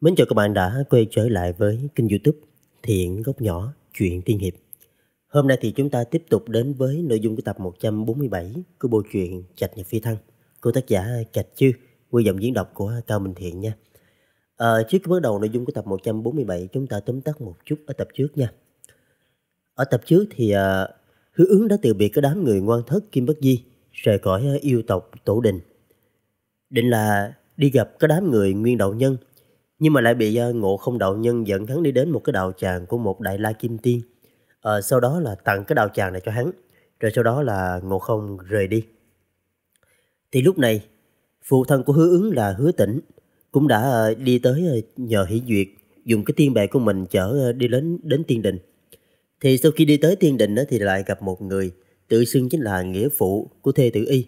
Mến chào các bạn đã quay trở lại với kênh youtube Thiện Góc Nhỏ Chuyện Tiên Hiệp. Hôm nay thì chúng ta tiếp tục đến với nội dung của tập 147 của bộ truyện Trạch Nhật Phi Thăng của tác giả Trạch Chư, quy giọng diễn đọc của Cao Minh Thiện nha. À, trước khi bắt đầu nội dung của tập 147 chúng ta tóm tắt một chút ở tập trước nha. Ở tập trước thì à, Hứa ứng đã từ biệt cái đám người ngoan thất Kim Bất Di rời khỏi à, yêu tộc Tổ Đình. Định là đi gặp cái đám người Nguyên Đạo Nhân nhưng mà lại bị ờ, ngộ không đạo nhân dẫn hắn đi đến một cái đạo tràng của một đại la kim tiên à, sau đó là tặng cái đạo tràng này cho hắn rồi sau đó là ngộ không rời đi thì lúc này phụ thân của hứa ứng là hứa tỉnh cũng đã ờ, đi tới nhờ hỷ duyệt dùng cái tiên bệ của mình chở đi đến đến tiên đình thì sau khi đi tới tiên đình định thì lại gặp một người tự xưng chính là nghĩa phụ của thê tử y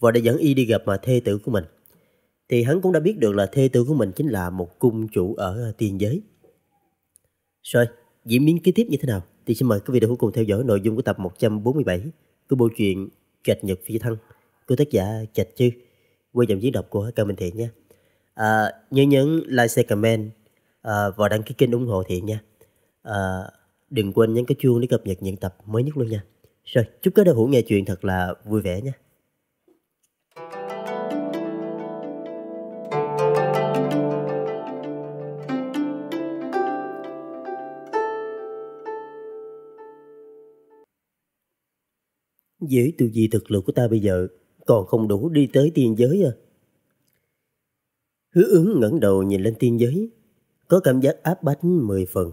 và đã dẫn y đi gặp mà thê tử của mình thì hắn cũng đã biết được là thê tử của mình chính là một cung chủ ở tiền giới. Rồi, diễn biến kế tiếp như thế nào? Thì xin mời quý vị đã cùng theo dõi nội dung của tập 147 của bộ truyện trạch Nhật Phi Thăng của tác giả trạch Chư qua giọng diễn đọc của Cao Minh Thiện nha. À, nhớ nhấn like, share, comment à, và đăng ký kênh ủng hộ Thiện nha. À, đừng quên nhấn cái chuông để cập nhật những tập mới nhất luôn nha. Rồi, chúc các đạo hữu nghe chuyện thật là vui vẻ nha. Dễ tu vi thực lực của ta bây giờ còn không đủ đi tới tiên giới à? Hứa ứng ngẩng đầu nhìn lên tiên giới, có cảm giác áp bách mười phần.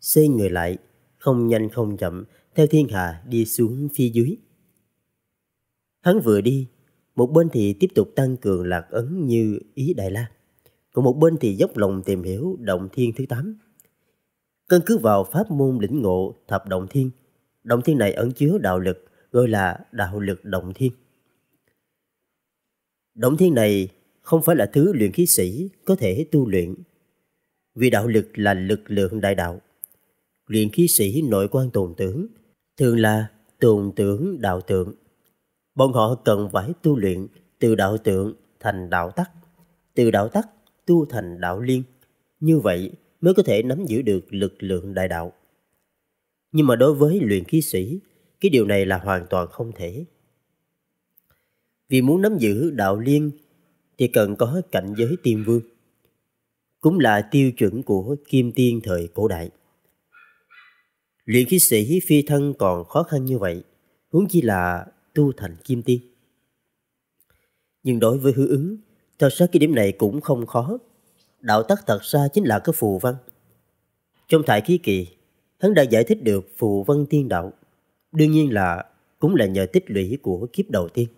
xây người lại, không nhanh không chậm, theo thiên hà đi xuống phía dưới. Hắn vừa đi, một bên thì tiếp tục tăng cường lạc ấn như ý Đại La, còn một bên thì dốc lòng tìm hiểu động thiên thứ 8. Căn cứ vào pháp môn lĩnh ngộ thập động thiên, động thiên này ẩn chứa đạo lực gọi là đạo lực động thiên. Động thiên này không phải là thứ luyện khí sĩ có thể tu luyện, vì đạo lực là lực lượng đại đạo. Luyện khí sĩ nội quan tồn tưởng thường là tồn tưởng đạo tượng. Bọn họ cần phải tu luyện từ đạo tượng thành đạo tắc, từ đạo tắc tu thành đạo liên. Như vậy mới có thể nắm giữ được lực lượng đại đạo. Nhưng mà đối với luyện khí sĩ cái điều này là hoàn toàn không thể. Vì muốn nắm giữ đạo liên thì cần có cảnh giới tiên vương. Cũng là tiêu chuẩn của kim tiên thời cổ đại. Luyện khí sĩ phi thân còn khó khăn như vậy, huống chi là tu thành kim tiên. Nhưng đối với hứa ứng, thật ra cái điểm này cũng không khó. Đạo tắc thật ra chính là cái phù văn. Trong thải khí kỳ, hắn đã giải thích được phù văn tiên đạo đương nhiên là cũng là nhờ tích lũy của kiếp đầu tiên.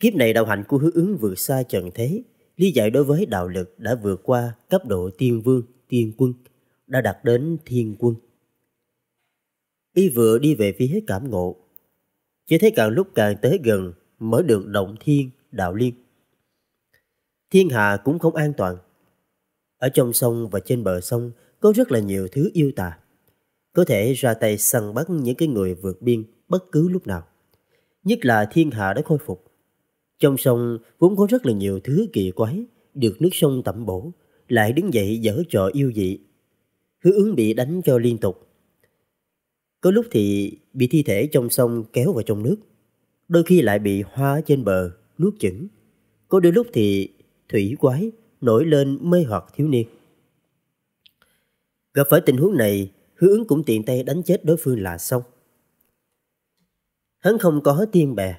Kiếp này đạo hạnh của hứa ứng vượt xa trần thế, lý giải đối với đạo lực đã vượt qua cấp độ tiên vương, tiên quân, đã đạt đến thiên quân. Y vừa đi về phía cảm ngộ, chỉ thấy càng lúc càng tới gần mới được động thiên, đạo liên. Thiên hạ cũng không an toàn. Ở trong sông và trên bờ sông có rất là nhiều thứ yêu tà có thể ra tay săn bắt những cái người vượt biên bất cứ lúc nào. Nhất là thiên hạ đã khôi phục. Trong sông vốn có rất là nhiều thứ kỳ quái, được nước sông tẩm bổ, lại đứng dậy dở trò yêu dị. Hứa ứng bị đánh cho liên tục. Có lúc thì bị thi thể trong sông kéo vào trong nước, đôi khi lại bị hoa trên bờ, nuốt chửng. Có đôi lúc thì thủy quái nổi lên mê hoặc thiếu niên. Gặp phải tình huống này, hứa ứng cũng tiện tay đánh chết đối phương là xong. Hắn không có tiên bè,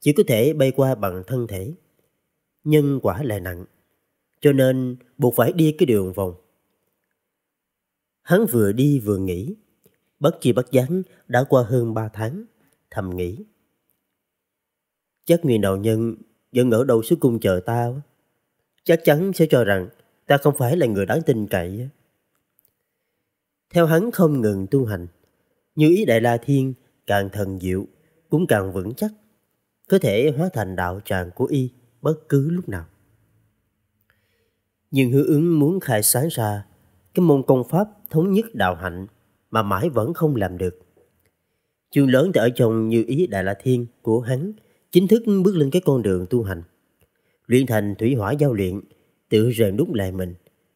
chỉ có thể bay qua bằng thân thể. Nhưng quả là nặng, cho nên buộc phải đi cái đường vòng. Hắn vừa đi vừa nghỉ, bất chi bất gián đã qua hơn 3 tháng, thầm nghĩ. Chắc người đầu nhân vẫn ở đâu suốt cung chờ tao chắc chắn sẽ cho rằng ta không phải là người đáng tin cậy theo hắn không ngừng tu hành. Như ý Đại La Thiên càng thần diệu, cũng càng vững chắc, có thể hóa thành đạo tràng của y bất cứ lúc nào. Nhưng hứa ứng muốn khai sáng ra cái môn công pháp thống nhất đạo hạnh mà mãi vẫn không làm được. Chương lớn thì ở trong như ý Đại La Thiên của hắn chính thức bước lên cái con đường tu hành. Luyện thành thủy hỏa giao luyện, tự rèn đúc lại mình,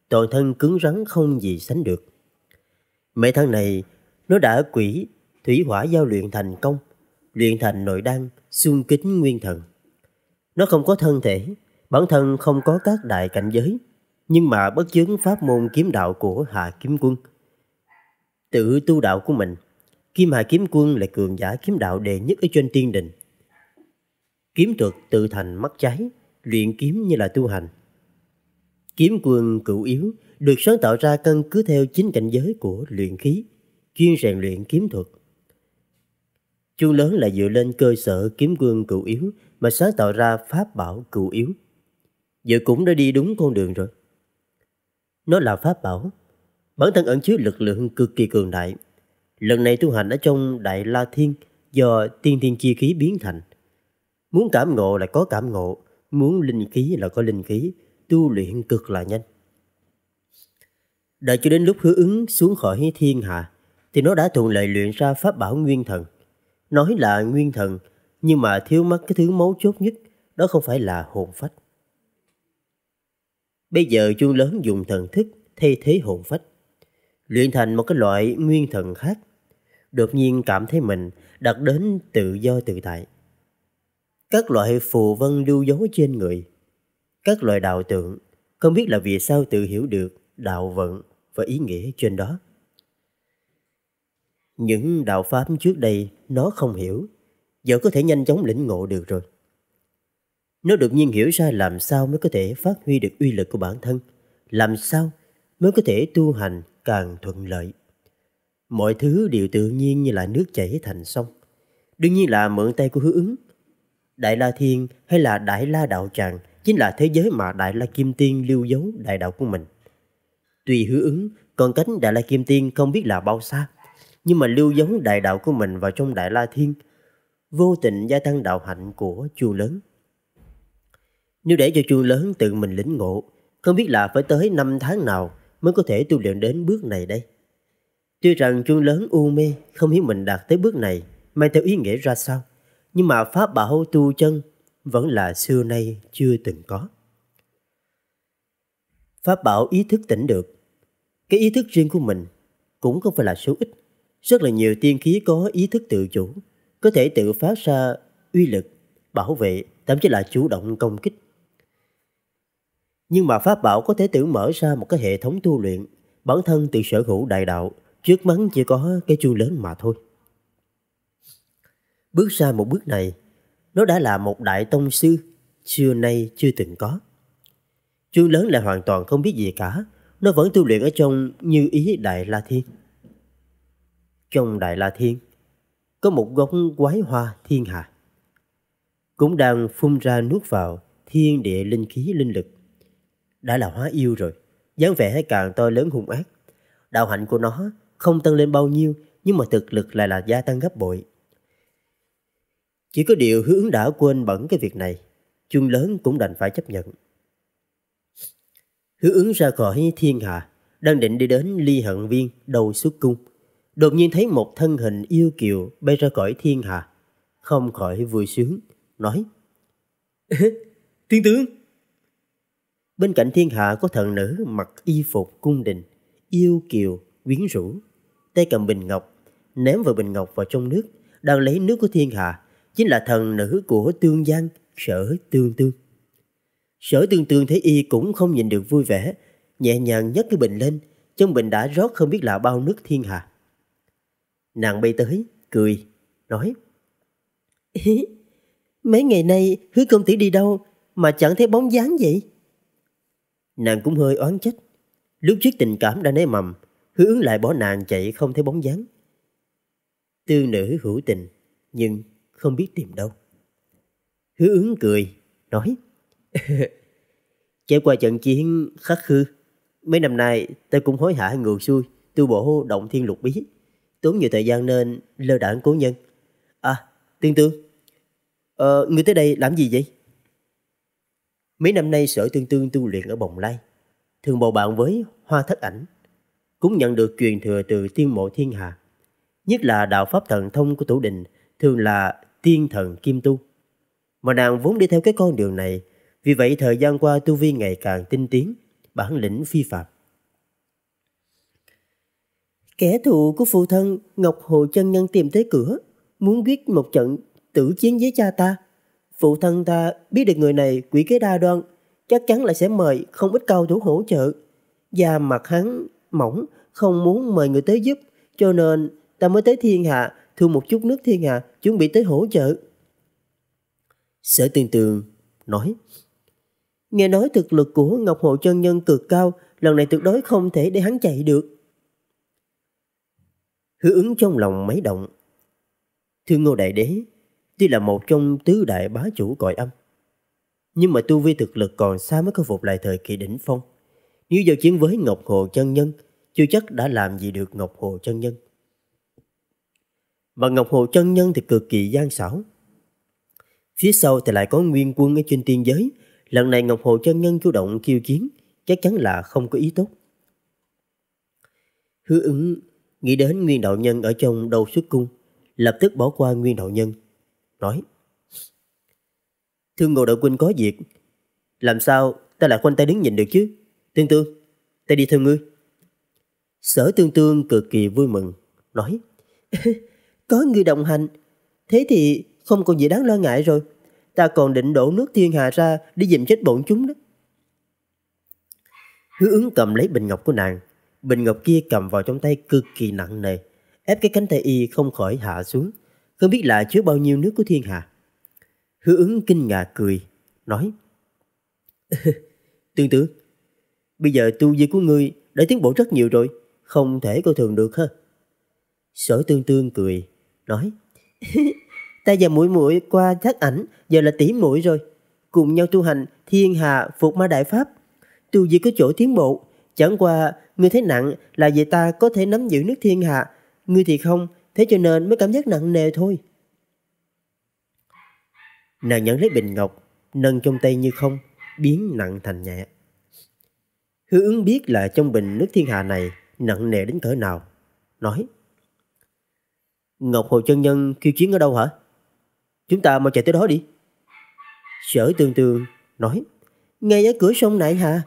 toàn thân cứng rắn không gì sánh được. Mấy tháng này, nó đã quỷ, thủy hỏa giao luyện thành công, luyện thành nội đan, xung kính nguyên thần. Nó không có thân thể, bản thân không có các đại cảnh giới, nhưng mà bất chứng pháp môn kiếm đạo của Hạ Kiếm Quân. Tự tu đạo của mình, Kim Hà Kiếm Quân là cường giả kiếm đạo đệ nhất ở trên tiên đình. Kiếm thuật tự thành mắt cháy luyện kiếm như là tu hành. Kiếm quân cửu yếu được sáng tạo ra căn cứ theo chính cảnh giới của luyện khí, chuyên rèn luyện kiếm thuật. Chuông lớn là dựa lên cơ sở kiếm quân cựu yếu mà sáng tạo ra pháp bảo cựu yếu. Giờ cũng đã đi đúng con đường rồi. Nó là pháp bảo, bản thân ẩn chứa lực lượng cực kỳ cường đại. Lần này tu hành ở trong Đại La Thiên do tiên thiên chi khí biến thành. Muốn cảm ngộ là có cảm ngộ, muốn linh khí là có linh khí, tu luyện cực là nhanh. Đợi cho đến lúc hứa ứng xuống khỏi thiên hạ Thì nó đã thuận lợi luyện ra pháp bảo nguyên thần Nói là nguyên thần Nhưng mà thiếu mất cái thứ mấu chốt nhất Đó không phải là hồn phách Bây giờ chuông lớn dùng thần thức Thay thế hồn phách Luyện thành một cái loại nguyên thần khác Đột nhiên cảm thấy mình Đạt đến tự do tự tại Các loại phù vân lưu dấu trên người Các loại đạo tượng Không biết là vì sao tự hiểu được đạo vận và ý nghĩa trên đó. Những đạo pháp trước đây nó không hiểu, giờ có thể nhanh chóng lĩnh ngộ được rồi. Nó đột nhiên hiểu ra làm sao mới có thể phát huy được uy lực của bản thân, làm sao mới có thể tu hành càng thuận lợi. Mọi thứ đều tự nhiên như là nước chảy thành sông. Đương nhiên là mượn tay của hứa ứng. Đại La Thiên hay là Đại La Đạo Tràng chính là thế giới mà Đại La Kim Tiên lưu dấu đại đạo của mình tùy hứa ứng, còn cánh Đại La Kim Tiên không biết là bao xa, nhưng mà lưu dấu đại đạo của mình vào trong Đại La Thiên, vô tình gia tăng đạo hạnh của chùa lớn. Nếu để cho chùa lớn tự mình lĩnh ngộ, không biết là phải tới năm tháng nào mới có thể tu luyện đến bước này đây. Tuy rằng chuông lớn u mê không hiểu mình đạt tới bước này mang theo ý nghĩa ra sao, nhưng mà pháp bảo tu chân vẫn là xưa nay chưa từng có. Pháp bảo ý thức tỉnh được cái ý thức riêng của mình cũng không phải là số ít. Rất là nhiều tiên khí có ý thức tự chủ, có thể tự phát ra uy lực, bảo vệ, thậm chí là chủ động công kích. Nhưng mà Pháp Bảo có thể tự mở ra một cái hệ thống tu luyện, bản thân tự sở hữu đại đạo, trước mắt chỉ có cái chuông lớn mà thôi. Bước ra một bước này, nó đã là một đại tông sư, xưa nay chưa từng có. chuông lớn lại hoàn toàn không biết gì cả, nó vẫn tu luyện ở trong như ý Đại La Thiên. Trong Đại La Thiên, có một gốc quái hoa thiên hạ. Cũng đang phun ra nuốt vào thiên địa linh khí linh lực. Đã là hóa yêu rồi, dáng vẻ càng to lớn hung ác. Đạo hạnh của nó không tăng lên bao nhiêu nhưng mà thực lực lại là gia tăng gấp bội. Chỉ có điều hướng đã quên bẩn cái việc này, chuông lớn cũng đành phải chấp nhận. Hứa ứng ra khỏi thiên hạ, đang định đi đến ly hận viên đầu xuất cung. Đột nhiên thấy một thân hình yêu kiều bay ra khỏi thiên hạ. Không khỏi vui sướng, nói Thiên tướng! Bên cạnh thiên hạ có thần nữ mặc y phục cung đình, yêu kiều, quyến rũ, tay cầm bình ngọc, ném vào bình ngọc vào trong nước, đang lấy nước của thiên hạ, chính là thần nữ của tương giang, sở tương tương. Sở tương tương thấy y cũng không nhìn được vui vẻ, nhẹ nhàng nhấc cái bình lên, trong bình đã rót không biết là bao nước thiên hà. Nàng bay tới, cười, nói Mấy ngày nay hứa công tử đi đâu mà chẳng thấy bóng dáng vậy? Nàng cũng hơi oán trách. Lúc trước tình cảm đã nấy mầm, hứa ứng lại bỏ nàng chạy không thấy bóng dáng. tương nữ hữu tình, nhưng không biết tìm đâu. Hứa ứng cười, nói Trải qua trận chiến khắc khư, mấy năm nay tôi cũng hối hả ngược xuôi, tu bổ động thiên lục bí. Tốn nhiều thời gian nên lơ đảng cố nhân. À, Tiên Tương, ờ, người tới đây làm gì vậy? Mấy năm nay sở Tương Tương tu luyện ở Bồng Lai, thường bầu bạn với Hoa Thất Ảnh, cũng nhận được truyền thừa từ tiên mộ thiên hà Nhất là đạo pháp thần thông của tổ đình thường là tiên thần kim tu. Mà nàng vốn đi theo cái con đường này vì vậy thời gian qua tu vi ngày càng tinh tiến, bản lĩnh phi phạm. Kẻ thù của phụ thân Ngọc Hồ Chân Nhân tìm tới cửa, muốn quyết một trận tử chiến với cha ta. Phụ thân ta biết được người này quỷ kế đa đoan, chắc chắn là sẽ mời không ít cao thủ hỗ trợ. Da mặt hắn mỏng, không muốn mời người tới giúp, cho nên ta mới tới thiên hạ, thu một chút nước thiên hạ, chuẩn bị tới hỗ trợ. Sở tiền Tường nói, Nghe nói thực lực của Ngọc Hộ Chân Nhân cực cao, lần này tuyệt đối không thể để hắn chạy được. Hứa ứng trong lòng mấy động. Thưa Ngô Đại Đế, tuy là một trong tứ đại bá chủ cõi âm, nhưng mà tu vi thực lực còn xa mới có phục lại thời kỳ đỉnh phong. Nếu giao chiến với Ngọc Hồ Chân Nhân, chưa chắc đã làm gì được Ngọc Hồ Chân Nhân. mà Ngọc Hồ Chân Nhân thì cực kỳ gian xảo. Phía sau thì lại có nguyên quân ở trên tiên giới, Lần này Ngọc Hồ chân nhân chủ động kêu chiến, chắc chắn là không có ý tốt. Hứa ứng nghĩ đến nguyên đạo nhân ở trong đầu xuất cung, lập tức bỏ qua nguyên đạo nhân, nói Thương ngộ đạo huynh có việc, làm sao ta lại quanh tay đứng nhìn được chứ? Tương tương, ta đi theo ngươi. Sở tương tương cực kỳ vui mừng, nói Có người đồng hành, thế thì không còn gì đáng lo ngại rồi ta còn định đổ nước thiên hạ ra đi dìm chết bọn chúng đó. Hứa ứng cầm lấy bình ngọc của nàng, bình ngọc kia cầm vào trong tay cực kỳ nặng nề, ép cái cánh tay y không khỏi hạ xuống, không biết là chứa bao nhiêu nước của thiên hạ. Hứa ứng kinh ngạc cười, nói Tương tự, bây giờ tu vi của ngươi đã tiến bộ rất nhiều rồi, không thể coi thường được ha. Sở tương tương cười, nói Ta và mũi mũi qua thác ảnh, giờ là tỷ mũi rồi. Cùng nhau tu hành, thiên hạ phục ma đại pháp. Tu gì có chỗ tiến bộ, chẳng qua người thấy nặng là vì ta có thể nắm giữ nước thiên hạ. Ngươi thì không, thế cho nên mới cảm giác nặng nề thôi. Nàng nhận lấy bình ngọc, nâng trong tay như không, biến nặng thành nhẹ. Hứa ứng biết là trong bình nước thiên hạ này nặng nề đến cỡ nào. Nói, Ngọc Hồ Chân Nhân kêu chiến ở đâu hả? Chúng ta mau chạy tới đó đi. Sở tường tường nói, ngay ở cửa sông nại hả?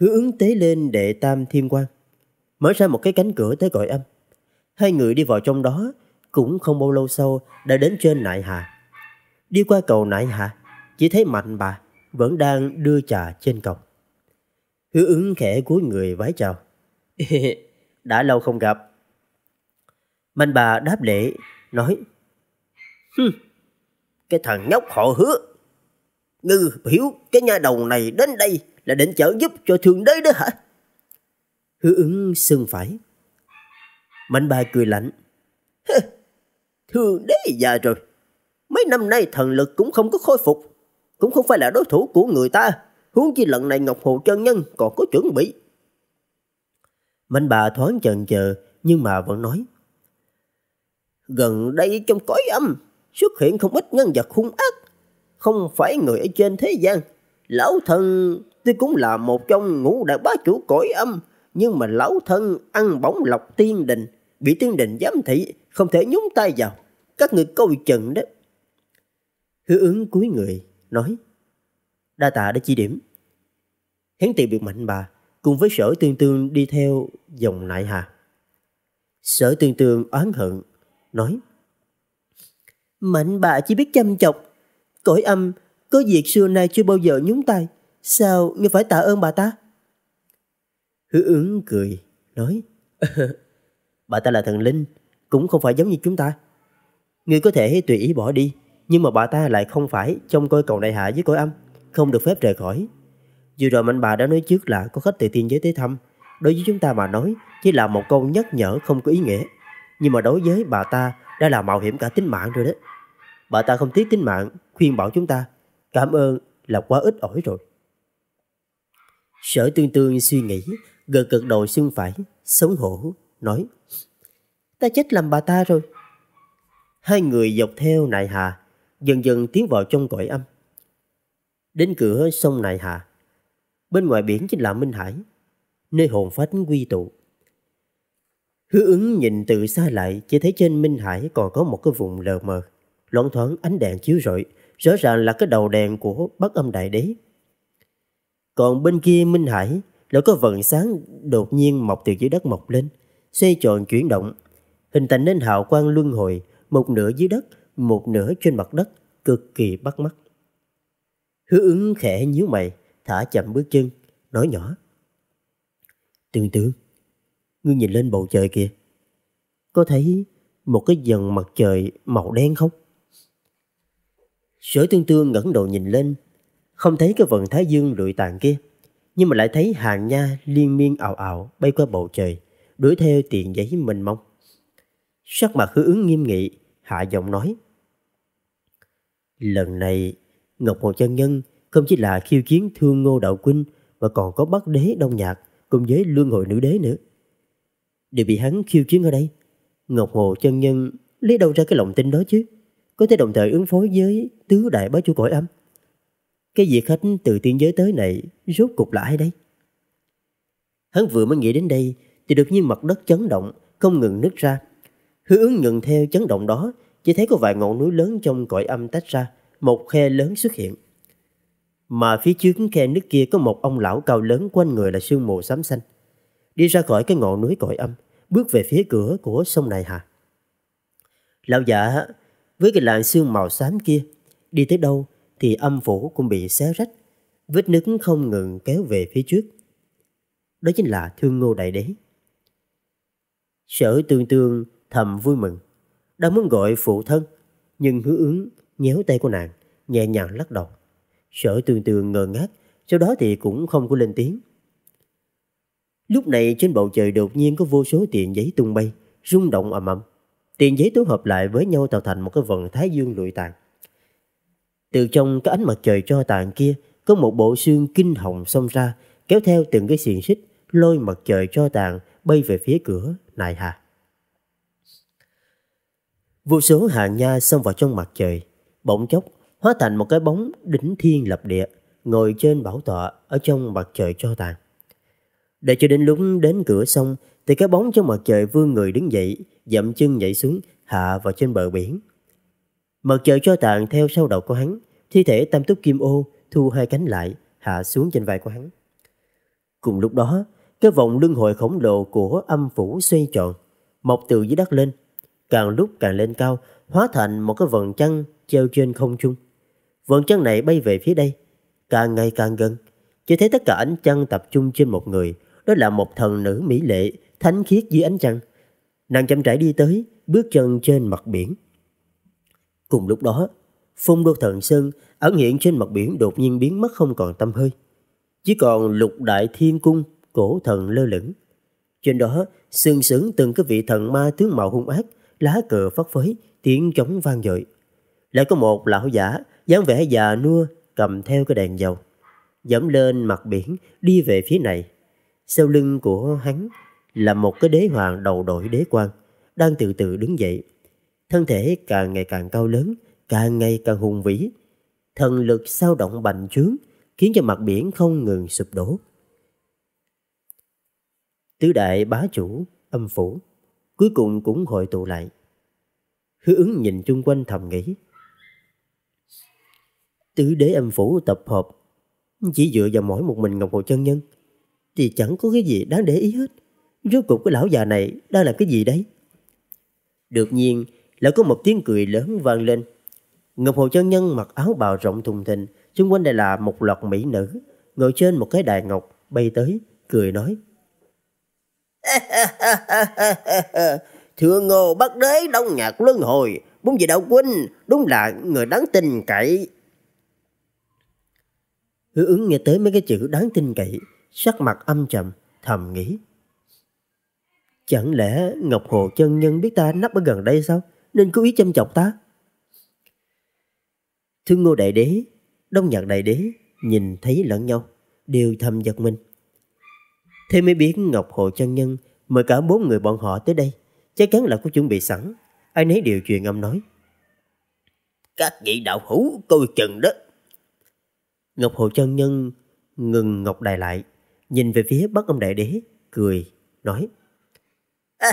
Hứa ứng tế lên đệ tam thiên quan, mở ra một cái cánh cửa tới gọi âm. Hai người đi vào trong đó, cũng không bao lâu sau đã đến trên nại hà Đi qua cầu nại hà chỉ thấy mạnh bà vẫn đang đưa trà trên cầu Hứa ứng khẽ cúi người vái chào. Đã lâu không gặp. Mạnh bà đáp lễ, nói Ừ. cái thằng nhóc họ hứa. Ngư hiểu cái nha đầu này đến đây là định trợ giúp cho thương đế đó hả? Hứa ứng xương phải. Mạnh bà cười lạnh. Hừ, thương đế già rồi. Mấy năm nay thần lực cũng không có khôi phục. Cũng không phải là đối thủ của người ta. Huống chi lần này Ngọc Hồ chân Nhân còn có chuẩn bị. Mạnh bà thoáng chần chờ nhưng mà vẫn nói. Gần đây trong cõi âm xuất hiện không ít nhân vật hung ác, không phải người ở trên thế gian. Lão thần tuy cũng là một trong ngũ đại bá chủ cõi âm, nhưng mà lão thân ăn bóng lọc tiên đình, bị tiên đình giám thị, không thể nhúng tay vào. Các người coi chừng đó. Hứa ứng cuối người, nói, đa tạ đã chỉ điểm. Hiến tiện biệt mạnh bà, cùng với sở tương tương đi theo dòng lại hà. Sở tương tương oán hận, nói, Mệnh bà chỉ biết chăm chọc. Cõi âm, có việc xưa nay chưa bao giờ nhúng tay. Sao ngươi phải tạ ơn bà ta? Hứa ứng cười, nói. bà ta là thần linh, cũng không phải giống như chúng ta. Ngươi có thể tùy ý bỏ đi, nhưng mà bà ta lại không phải trong coi cầu đại hạ với cõi âm, không được phép rời khỏi. dù rồi mạnh bà đã nói trước là có khách từ tiên giới tới thăm. Đối với chúng ta mà nói, chỉ là một câu nhắc nhở không có ý nghĩa. Nhưng mà đối với bà ta đã là mạo hiểm cả tính mạng rồi đấy. Bà ta không tiếc tính mạng, khuyên bảo chúng ta, cảm ơn là quá ít ỏi rồi. Sở tương tương suy nghĩ, gật gật đầu xương phải, sống hổ, nói Ta chết làm bà ta rồi. Hai người dọc theo nại hà, dần dần tiến vào trong cõi âm. Đến cửa sông nại hà, bên ngoài biển chính là Minh Hải, nơi hồn phách quy tụ. Hứa ứng nhìn từ xa lại, chỉ thấy trên Minh Hải còn có một cái vùng lờ mờ. Loan thoáng ánh đèn chiếu rọi, rõ ràng là cái đầu đèn của Bắc Âm Đại Đế. Còn bên kia Minh Hải lại có vần sáng đột nhiên mọc từ dưới đất mọc lên, xoay tròn chuyển động, hình thành nên hào quang luân hồi, một nửa dưới đất, một nửa trên mặt đất, cực kỳ bắt mắt. Hứa ứng khẽ nhíu mày, thả chậm bước chân, nói nhỏ. Tương tương, Ngươi nhìn lên bầu trời kìa. Có thấy một cái dần mặt trời màu đen không? Sở tương tương ngẩng đầu nhìn lên, không thấy cái vần thái dương lụi tàn kia, nhưng mà lại thấy hàng nha liên miên ảo ảo bay qua bầu trời, đuổi theo tiền giấy mình mong. Sắc mặt hứa ứng nghiêm nghị, hạ giọng nói. Lần này, Ngọc Hồ Chân Nhân không chỉ là khiêu chiến thương ngô đạo quân mà còn có bắc đế đông nhạc cùng với luân hội nữ đế nữa đều bị hắn khiêu chiến ở đây. Ngọc Hồ chân nhân lấy đâu ra cái lòng tin đó chứ? Có thể đồng thời ứng phối với tứ đại bá chủ cõi âm. Cái việc khách từ tiên giới tới này rốt cục là ai đây? Hắn vừa mới nghĩ đến đây thì đột nhiên mặt đất chấn động, không ngừng nứt ra. Hứa ứng nhận theo chấn động đó, chỉ thấy có vài ngọn núi lớn trong cõi âm tách ra, một khe lớn xuất hiện. Mà phía trước khe nước kia có một ông lão cao lớn quanh người là sương mù xám xanh đi ra khỏi cái ngọn núi cõi âm, bước về phía cửa của sông này hà Lão giả, với cái làn xương màu xám kia, đi tới đâu thì âm phủ cũng bị xé rách, vết nứt không ngừng kéo về phía trước. Đó chính là thương ngô đại đế. Sở tương tương thầm vui mừng, đang muốn gọi phụ thân, nhưng hứa ứng nhéo tay của nàng, nhẹ nhàng lắc đầu. Sở tương tương ngờ ngác, sau đó thì cũng không có lên tiếng. Lúc này trên bầu trời đột nhiên có vô số tiền giấy tung bay, rung động ầm ầm. Tiền giấy tổ hợp lại với nhau tạo thành một cái vần thái dương lụi tàn. Từ trong cái ánh mặt trời cho tàn kia, có một bộ xương kinh hồng xông ra, kéo theo từng cái xiềng xích, lôi mặt trời cho tàn bay về phía cửa nại hà. Vô số hàng nha xông vào trong mặt trời, bỗng chốc hóa thành một cái bóng đỉnh thiên lập địa, ngồi trên bảo tọa ở trong mặt trời cho tàn. Đợi cho đến lúc đến cửa xong thì cái bóng trong mặt trời vươn người đứng dậy, dậm chân nhảy xuống, hạ vào trên bờ biển. Mặt trời cho tàn theo sau đầu của hắn, thi thể tam túc kim ô thu hai cánh lại, hạ xuống trên vai của hắn. Cùng lúc đó, cái vòng luân hồi khổng lồ của âm phủ xoay tròn, mọc từ dưới đất lên, càng lúc càng lên cao, hóa thành một cái vầng trăng treo trên không trung. Vầng trăng này bay về phía đây, càng ngày càng gần, chỉ thấy tất cả ánh trăng tập trung trên một người, đó là một thần nữ mỹ lệ, thánh khiết dưới ánh trăng. Nàng chậm rãi đi tới, bước chân trên mặt biển. Cùng lúc đó, phun đô thần sơn ẩn hiện trên mặt biển đột nhiên biến mất không còn tâm hơi. Chỉ còn lục đại thiên cung, cổ thần lơ lửng. Trên đó, sương sững từng cái vị thần ma tướng mạo hung ác, lá cờ phất phới, tiếng trống vang dội. Lại có một lão giả, dáng vẻ già nua, cầm theo cái đèn dầu. Dẫm lên mặt biển, đi về phía này. Sau lưng của hắn là một cái đế hoàng đầu đội đế quan, đang từ từ đứng dậy. Thân thể càng ngày càng cao lớn, càng ngày càng hùng vĩ. Thần lực sao động bành trướng, khiến cho mặt biển không ngừng sụp đổ. Tứ đại bá chủ, âm phủ, cuối cùng cũng hội tụ lại. Hứa ứng nhìn chung quanh thầm nghĩ. Tứ đế âm phủ tập hợp, chỉ dựa vào mỗi một mình Ngọc Hồ Chân Nhân – thì chẳng có cái gì đáng để ý hết. Rốt cuộc cái lão già này đang làm cái gì đấy? Đột nhiên, lại có một tiếng cười lớn vang lên. Ngọc Hồ Chân Nhân mặc áo bào rộng thùng thình, xung quanh đây là một loạt mỹ nữ, ngồi trên một cái đài ngọc bay tới, cười nói. Thưa ngô bắc đế đông nhạc luân hồi, bốn vị đạo huynh, đúng là người đáng tin cậy. Hứa ứng nghe tới mấy cái chữ đáng tin cậy, sắc mặt âm trầm, thầm nghĩ. Chẳng lẽ Ngọc Hồ chân nhân biết ta nấp ở gần đây sao? Nên cố ý châm chọc ta? Thương Ngô Đại Đế, Đông Nhạc Đại Đế nhìn thấy lẫn nhau, đều thầm giật mình. Thế mới biết Ngọc Hồ chân nhân mời cả bốn người bọn họ tới đây. Chắc chắn là có chuẩn bị sẵn. Ai nấy đều truyền âm nói. Các vị đạo hữu coi chừng đó. Ngọc Hồ chân nhân ngừng Ngọc Đài lại, nhìn về phía Bắc Âm Đại Đế, cười, nói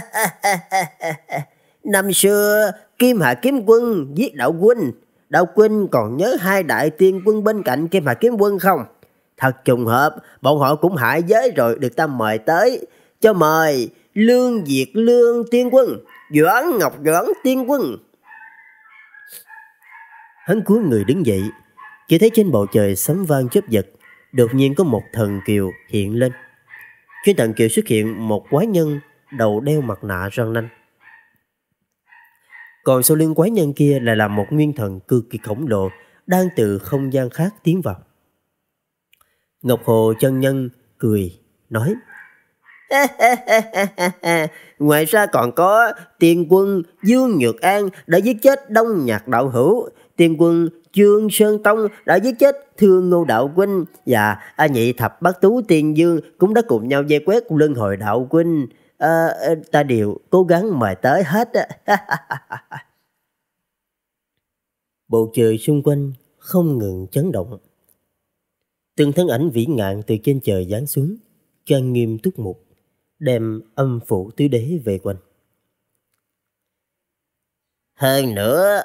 Năm xưa, Kim Hạ Kiếm Quân giết Đạo Quân. Đạo Quân còn nhớ hai đại tiên quân bên cạnh Kim Hạ Kiếm Quân không? Thật trùng hợp, bọn họ cũng hạ giới rồi được ta mời tới. Cho mời Lương Diệt Lương Tiên Quân, Doãn Ngọc Doãn Tiên Quân. Hắn cúi người đứng dậy, chỉ thấy trên bầu trời sấm vang chớp giật, đột nhiên có một thần kiều hiện lên. Trên thần kiều xuất hiện một quái nhân đầu đeo mặt nạ răng nanh. Còn sau lưng quái nhân kia lại là một nguyên thần cực kỳ khổng lồ đang từ không gian khác tiến vào. Ngọc Hồ chân nhân cười, nói Ngoài ra còn có Tiên quân Dương Nhược An đã giết chết Đông Nhạc Đạo Hữu, Tiên quân Dương Sơn Tông đã giết chết Thương Ngô Đạo Quynh và dạ, A Nhị Thập Bát Tú Tiên Dương cũng đã cùng nhau dây quét luân hồi Đạo Quynh. À, ta đều cố gắng mời tới hết. Bầu trời xung quanh không ngừng chấn động. Từng thân ảnh vĩ ngạn từ trên trời giáng xuống, trang nghiêm túc mục, đem âm phủ tứ đế về quanh. Hơn nữa,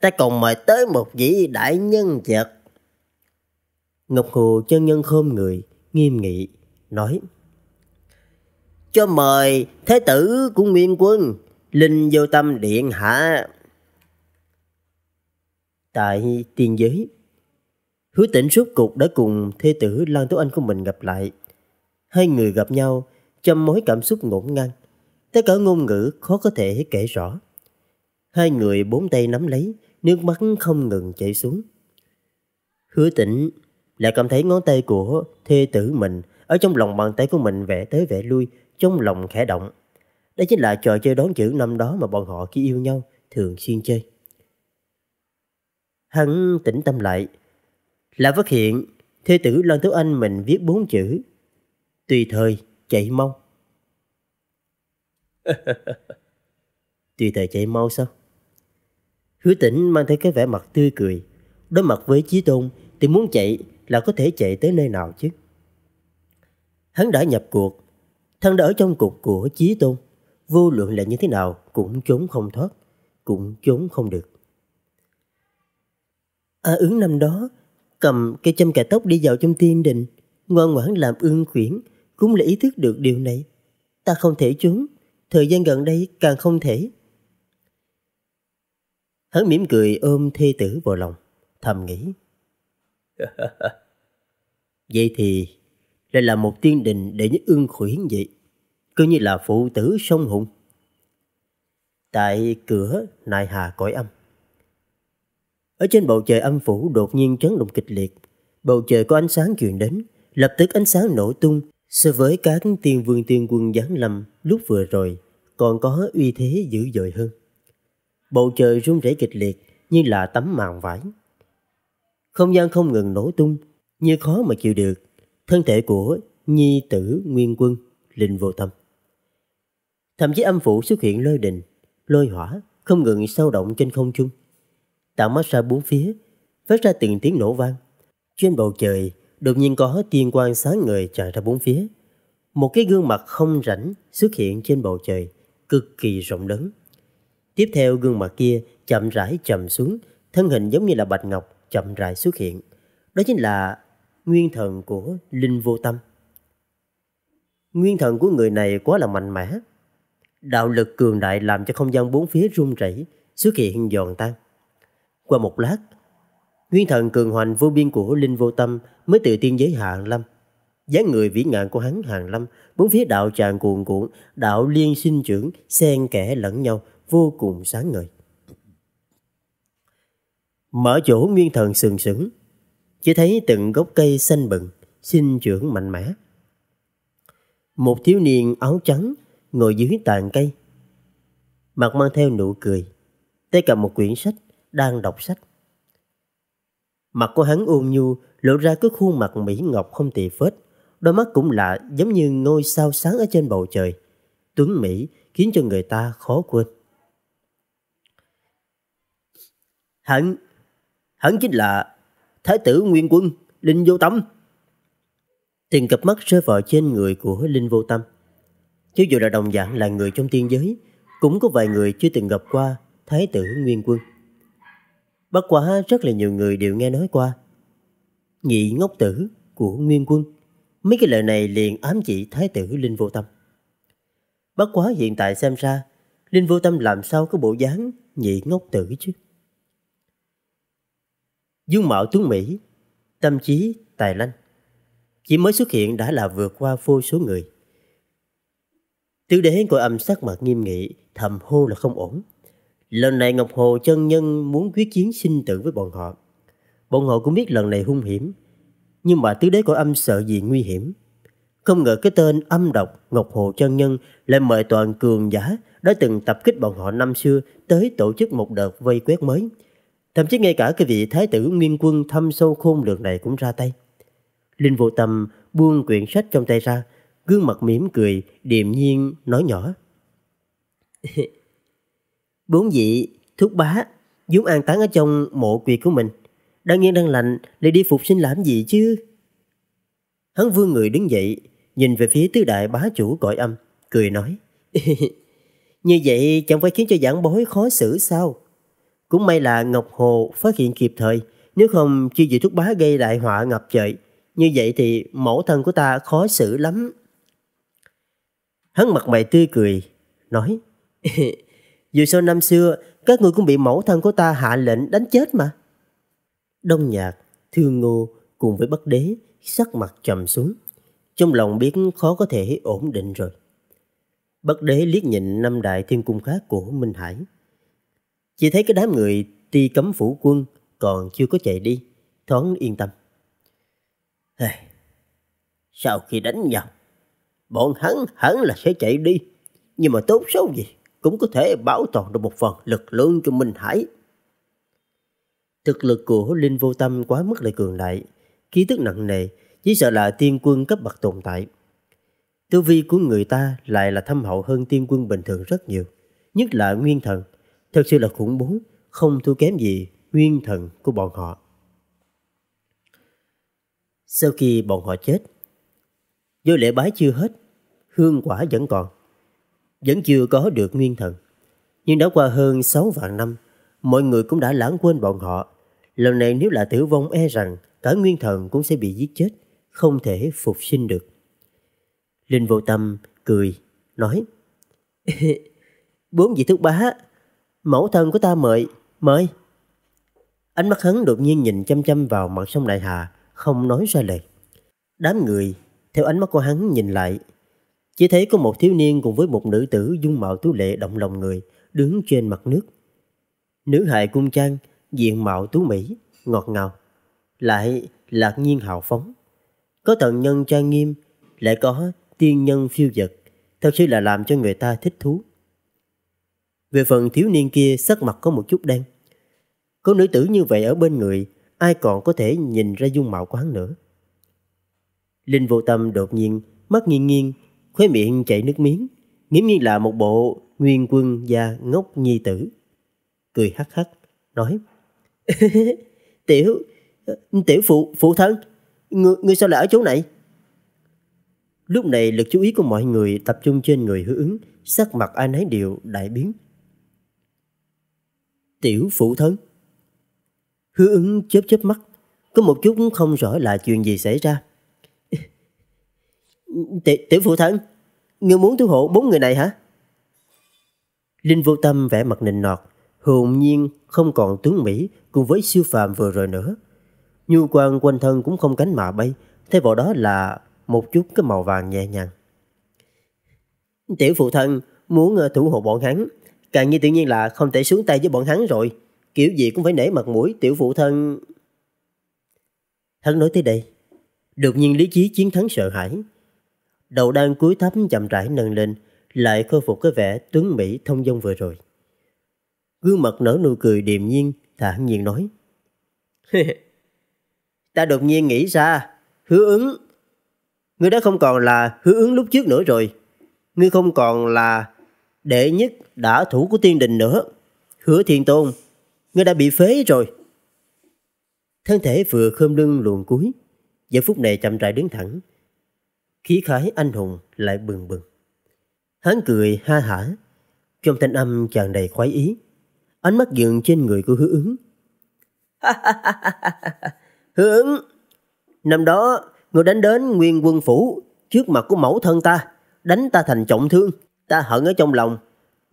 ta còn mời tới một vị đại nhân vật. Ngọc Hồ chân nhân khom người, nghiêm nghị, nói Cho mời Thế tử của Nguyên Quân, Linh Vô Tâm Điện hạ. Tại tiên giới, hứa tỉnh suốt cuộc đã cùng Thế tử Lan Tố Anh của mình gặp lại. Hai người gặp nhau, trong mối cảm xúc ngổn ngang, tất cả ngôn ngữ khó có thể kể rõ. Hai người bốn tay nắm lấy, nước mắt không ngừng chảy xuống. Hứa tĩnh lại cảm thấy ngón tay của thê tử mình ở trong lòng bàn tay của mình vẽ tới vẽ lui, trong lòng khẽ động. Đây chính là trò chơi đón chữ năm đó mà bọn họ khi yêu nhau thường xuyên chơi. Hắn tĩnh tâm lại, là phát hiện thê tử Lan Tú Anh mình viết bốn chữ Tùy thời chạy mau Tùy thời chạy mau sao Hứa tỉnh mang theo cái vẻ mặt tươi cười. Đối mặt với Chí Tôn thì muốn chạy là có thể chạy tới nơi nào chứ. Hắn đã nhập cuộc. Thân đã ở trong cuộc của Chí Tôn. Vô luận là như thế nào cũng trốn không thoát, cũng trốn không được. A à, ứng năm đó cầm cây châm cài tóc đi vào trong tiên đình, ngoan ngoãn làm ương quyển, cũng là ý thức được điều này. Ta không thể trốn, thời gian gần đây càng không thể. Hắn mỉm cười ôm thê tử vào lòng, thầm nghĩ. vậy thì đây là một tiên đình để những ương khuyển vậy, cứ như là phụ tử sông hùng. Tại cửa nại hà cõi âm. Ở trên bầu trời âm phủ đột nhiên chấn động kịch liệt, bầu trời có ánh sáng truyền đến, lập tức ánh sáng nổ tung so với các tiên vương tiên quân giáng lâm lúc vừa rồi còn có uy thế dữ dội hơn. Bầu trời rung rẩy kịch liệt như là tấm màn vải. Không gian không ngừng nổ tung, như khó mà chịu được. Thân thể của nhi tử nguyên quân, linh vô tâm. Thậm chí âm phủ xuất hiện lôi đình, lôi hỏa, không ngừng sao động trên không trung. Tạo mắt ra bốn phía, phát ra từng tiếng nổ vang. Trên bầu trời, đột nhiên có tiên quang sáng người tràn ra bốn phía. Một cái gương mặt không rảnh xuất hiện trên bầu trời, cực kỳ rộng lớn. Tiếp theo gương mặt kia chậm rãi trầm xuống, thân hình giống như là bạch ngọc chậm rãi xuất hiện. Đó chính là nguyên thần của Linh Vô Tâm. Nguyên thần của người này quá là mạnh mẽ. Đạo lực cường đại làm cho không gian bốn phía rung rẩy, xuất hiện giòn tan. Qua một lát, nguyên thần cường hoành vô biên của Linh Vô Tâm mới tự tiên giới hạ lâm. dáng người vĩ ngạn của hắn hàng lâm, bốn phía đạo tràn cuồn cuộn, đạo liên sinh trưởng, xen kẽ lẫn nhau, vô cùng sáng ngời. Mở chỗ nguyên thần sừng sững, chỉ thấy từng gốc cây xanh bừng, sinh trưởng mạnh mẽ. Một thiếu niên áo trắng ngồi dưới tàn cây, mặt mang theo nụ cười, tay cầm một quyển sách đang đọc sách. Mặt của hắn ôn nhu lộ ra cái khuôn mặt mỹ ngọc không tì vết, đôi mắt cũng lạ giống như ngôi sao sáng ở trên bầu trời. Tuấn Mỹ khiến cho người ta khó quên. Hắn, hắn chính là Thái tử Nguyên Quân, Linh Vô Tâm. Tiền cặp mắt rơi vào trên người của Linh Vô Tâm. Chứ dù là đồng dạng là người trong tiên giới, cũng có vài người chưa từng gặp qua Thái tử Nguyên Quân. Bất quá rất là nhiều người đều nghe nói qua. Nhị ngốc tử của Nguyên Quân. Mấy cái lời này liền ám chỉ Thái tử Linh Vô Tâm. Bất quá hiện tại xem ra, Linh Vô Tâm làm sao có bộ dáng nhị ngốc tử chứ? dung mạo tuấn mỹ, tâm trí tài lanh, chỉ mới xuất hiện đã là vượt qua vô số người. Tứ đế ngồi âm sắc mặt nghiêm nghị, thầm hô là không ổn. Lần này Ngọc Hồ chân nhân muốn quyết chiến sinh tử với bọn họ. Bọn họ cũng biết lần này hung hiểm, nhưng mà tứ đế của âm sợ gì nguy hiểm. Không ngờ cái tên âm độc Ngọc Hồ chân nhân lại mời toàn cường giả đã từng tập kích bọn họ năm xưa tới tổ chức một đợt vây quét mới Thậm chí ngay cả cái vị thái tử nguyên quân thâm sâu khôn lường này cũng ra tay. Linh Vô Tâm buông quyển sách trong tay ra, gương mặt mỉm cười, điềm nhiên nói nhỏ. Bốn vị, thúc bá, vốn an táng ở trong mộ quyệt của mình. Đang nhiên đang lạnh, lại đi phục sinh làm gì chứ? Hắn vương người đứng dậy, nhìn về phía tứ đại bá chủ cõi âm, cười nói. Như vậy chẳng phải khiến cho giảng bối khó xử sao? Cũng may là Ngọc Hồ phát hiện kịp thời, nếu không chi vị thuốc bá gây đại họa ngập trời. Như vậy thì mẫu thân của ta khó xử lắm. Hắn mặt mày tươi cười, nói Dù sao năm xưa, các ngươi cũng bị mẫu thân của ta hạ lệnh đánh chết mà. Đông nhạc, thương ngô cùng với bắc đế sắc mặt trầm xuống. Trong lòng biết khó có thể ổn định rồi. Bắc đế liếc nhìn năm đại thiên cung khác của Minh Hải. Chỉ thấy cái đám người ti cấm phủ quân còn chưa có chạy đi, thoáng yên tâm. Hey, sau khi đánh nhau, bọn hắn hẳn là sẽ chạy đi, nhưng mà tốt xấu gì cũng có thể bảo toàn được một phần lực lượng cho Minh Hải. Thực lực của Linh Vô Tâm quá mức lại cường đại, khí tức nặng nề, chỉ sợ là tiên quân cấp bậc tồn tại. Tư vi của người ta lại là thâm hậu hơn tiên quân bình thường rất nhiều, nhất là nguyên thần, thật sự là khủng bố, không thua kém gì nguyên thần của bọn họ. Sau khi bọn họ chết, do lễ bái chưa hết, hương quả vẫn còn, vẫn chưa có được nguyên thần. Nhưng đã qua hơn 6 vạn năm, mọi người cũng đã lãng quên bọn họ. Lần này nếu là tử vong e rằng cả nguyên thần cũng sẽ bị giết chết, không thể phục sinh được. Linh vô tâm cười, nói Bốn vị thúc bá mẫu thân của ta mời, mời. Ánh mắt hắn đột nhiên nhìn chăm chăm vào mặt sông Đại Hà, không nói ra lời. Đám người, theo ánh mắt của hắn nhìn lại, chỉ thấy có một thiếu niên cùng với một nữ tử dung mạo tú lệ động lòng người, đứng trên mặt nước. Nữ hài cung trang, diện mạo tú mỹ, ngọt ngào, lại lạc nhiên hào phóng. Có tận nhân trang nghiêm, lại có tiên nhân phiêu dật, thật sự là làm cho người ta thích thú. Về phần thiếu niên kia sắc mặt có một chút đen. Có nữ tử như vậy ở bên người, ai còn có thể nhìn ra dung mạo của hắn nữa. Linh vô tâm đột nhiên, mắt nghiêng nghiêng, khóe miệng chảy nước miếng, nghiễm nhiên là một bộ nguyên quân gia ngốc nhi tử. Cười hắc hắc, nói Tiểu, tiểu phụ, phụ thân, người, người sao lại ở chỗ này? Lúc này lực chú ý của mọi người tập trung trên người hứa ứng, sắc mặt ai nấy đều đại biến tiểu phụ thân. Hứa ứng chớp chớp mắt, có một chút không rõ là chuyện gì xảy ra. Tiểu, tiểu phụ thân, ngươi muốn thu hộ bốn người này hả? Linh vô tâm vẻ mặt nịnh nọt, hồn nhiên không còn tướng Mỹ cùng với siêu phàm vừa rồi nữa. Nhu quang quanh thân cũng không cánh mà bay, thay vào đó là một chút cái màu vàng nhẹ nhàng. Tiểu phụ thân muốn ờ, thủ hộ bọn hắn Càng nhi tự nhiên là không thể xuống tay với bọn hắn rồi. Kiểu gì cũng phải nể mặt mũi tiểu phụ thân. Hắn nói tới đây. Đột nhiên lý trí chiến thắng sợ hãi. Đầu đang cúi thấp chậm rãi nâng lên. Lại khôi phục cái vẻ tướng Mỹ thông dong vừa rồi. Gương mặt nở nụ cười điềm nhiên, thản nhiên nói. Ta đột nhiên nghĩ ra, hứa ứng. Ngươi đã không còn là hứa ứng lúc trước nữa rồi. Ngươi không còn là đệ nhất đã thủ của tiên đình nữa. Hứa thiên tôn, ngươi đã bị phế rồi. Thân thể vừa khơm lưng luồn cuối, giờ phút này chậm rãi đứng thẳng. Khí khái anh hùng lại bừng bừng. Hắn cười ha hả, trong thanh âm tràn đầy khoái ý. Ánh mắt dừng trên người của hứa ứng. hứa ứng, năm đó ngươi đánh đến nguyên quân phủ trước mặt của mẫu thân ta, đánh ta thành trọng thương ta hận ở trong lòng,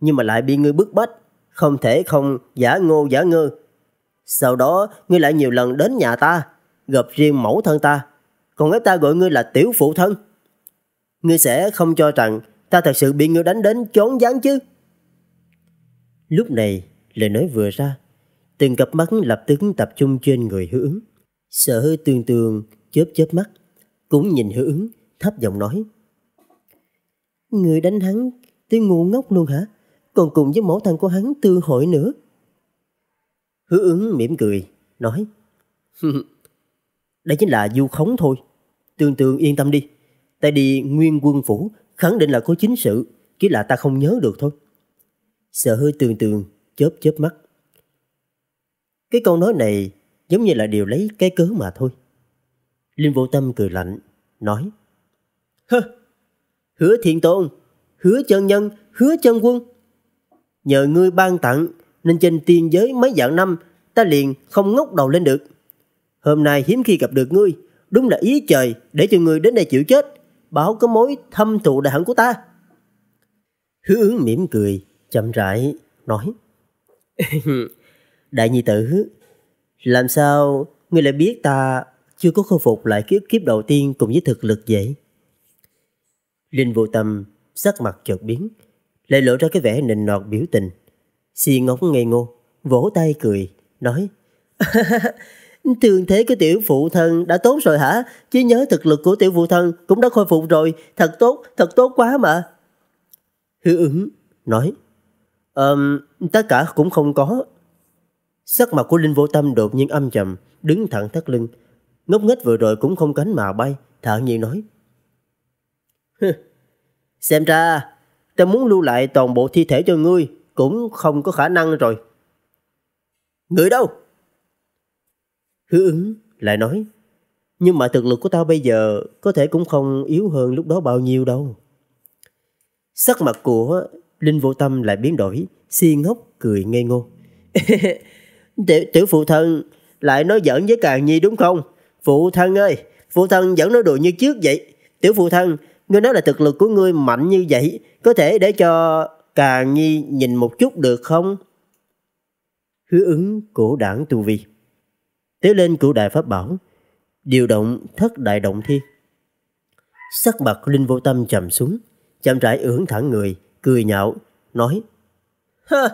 nhưng mà lại bị ngươi bức bách, không thể không giả ngô giả ngơ. Sau đó, ngươi lại nhiều lần đến nhà ta, gặp riêng mẫu thân ta, còn ép ta gọi ngươi là tiểu phụ thân. Ngươi sẽ không cho rằng ta thật sự bị ngươi đánh đến chốn gián chứ. Lúc này, lời nói vừa ra, từng cặp mắt lập tức tập trung trên người hữu ứng. Sở tương tương chớp chớp mắt, cũng nhìn hữu ứng, thấp giọng nói. Người đánh hắn tới ngu ngốc luôn hả? Còn cùng với mẫu thằng của hắn tư hội nữa. Hứa ứng mỉm cười, nói Đây chính là du khống thôi. Tương tương yên tâm đi. Ta đi nguyên quân phủ, khẳng định là có chính sự, chỉ là ta không nhớ được thôi. Sợ hơi tường tường chớp chớp mắt. Cái câu nói này giống như là điều lấy cái cớ mà thôi. Linh Vô Tâm cười lạnh, nói hứa thiện tôn, hứa chân nhân, hứa chân quân. Nhờ ngươi ban tặng, nên trên tiên giới mấy dạng năm, ta liền không ngóc đầu lên được. Hôm nay hiếm khi gặp được ngươi, đúng là ý trời để cho ngươi đến đây chịu chết, báo có mối thâm thụ đại hận của ta. Hứa ứng mỉm cười, chậm rãi, nói. đại nhi tử, làm sao ngươi lại biết ta chưa có khôi phục lại kiếp kiếp đầu tiên cùng với thực lực vậy? Linh vô tâm sắc mặt chợt biến, lại lộ ra cái vẻ nịnh nọt biểu tình. Si ngốc ngây ngô, vỗ tay cười, nói thường thế cái tiểu phụ thân đã tốt rồi hả? Chứ nhớ thực lực của tiểu phụ thân cũng đã khôi phục rồi, thật tốt, thật tốt quá mà. Hứa ứng, nói um, tất cả cũng không có. Sắc mặt của Linh Vô Tâm đột nhiên âm trầm, đứng thẳng thắt lưng. Ngốc nghếch vừa rồi cũng không cánh mà bay, thản nhiên nói. Xem ra, ta muốn lưu lại toàn bộ thi thể cho ngươi cũng không có khả năng rồi. người đâu? Hứa ứng lại nói, nhưng mà thực lực của tao bây giờ có thể cũng không yếu hơn lúc đó bao nhiêu đâu. Sắc mặt của Linh Vô Tâm lại biến đổi, si ngốc cười ngây ngô. tiểu, tiểu phụ thân lại nói giỡn với Càng Nhi đúng không? Phụ thân ơi, phụ thân vẫn nói đùa như trước vậy. Tiểu phụ thân, Ngươi nói là thực lực của ngươi mạnh như vậy, có thể để cho Cà Nhi nhìn một chút được không? Hứa ứng cổ đảng tu vi. Tế lên cửu đại pháp bảo, điều động thất đại động thi Sắc mặt Linh Vô Tâm trầm xuống, chậm rãi ưỡn thẳng người, cười nhạo, nói Hơ,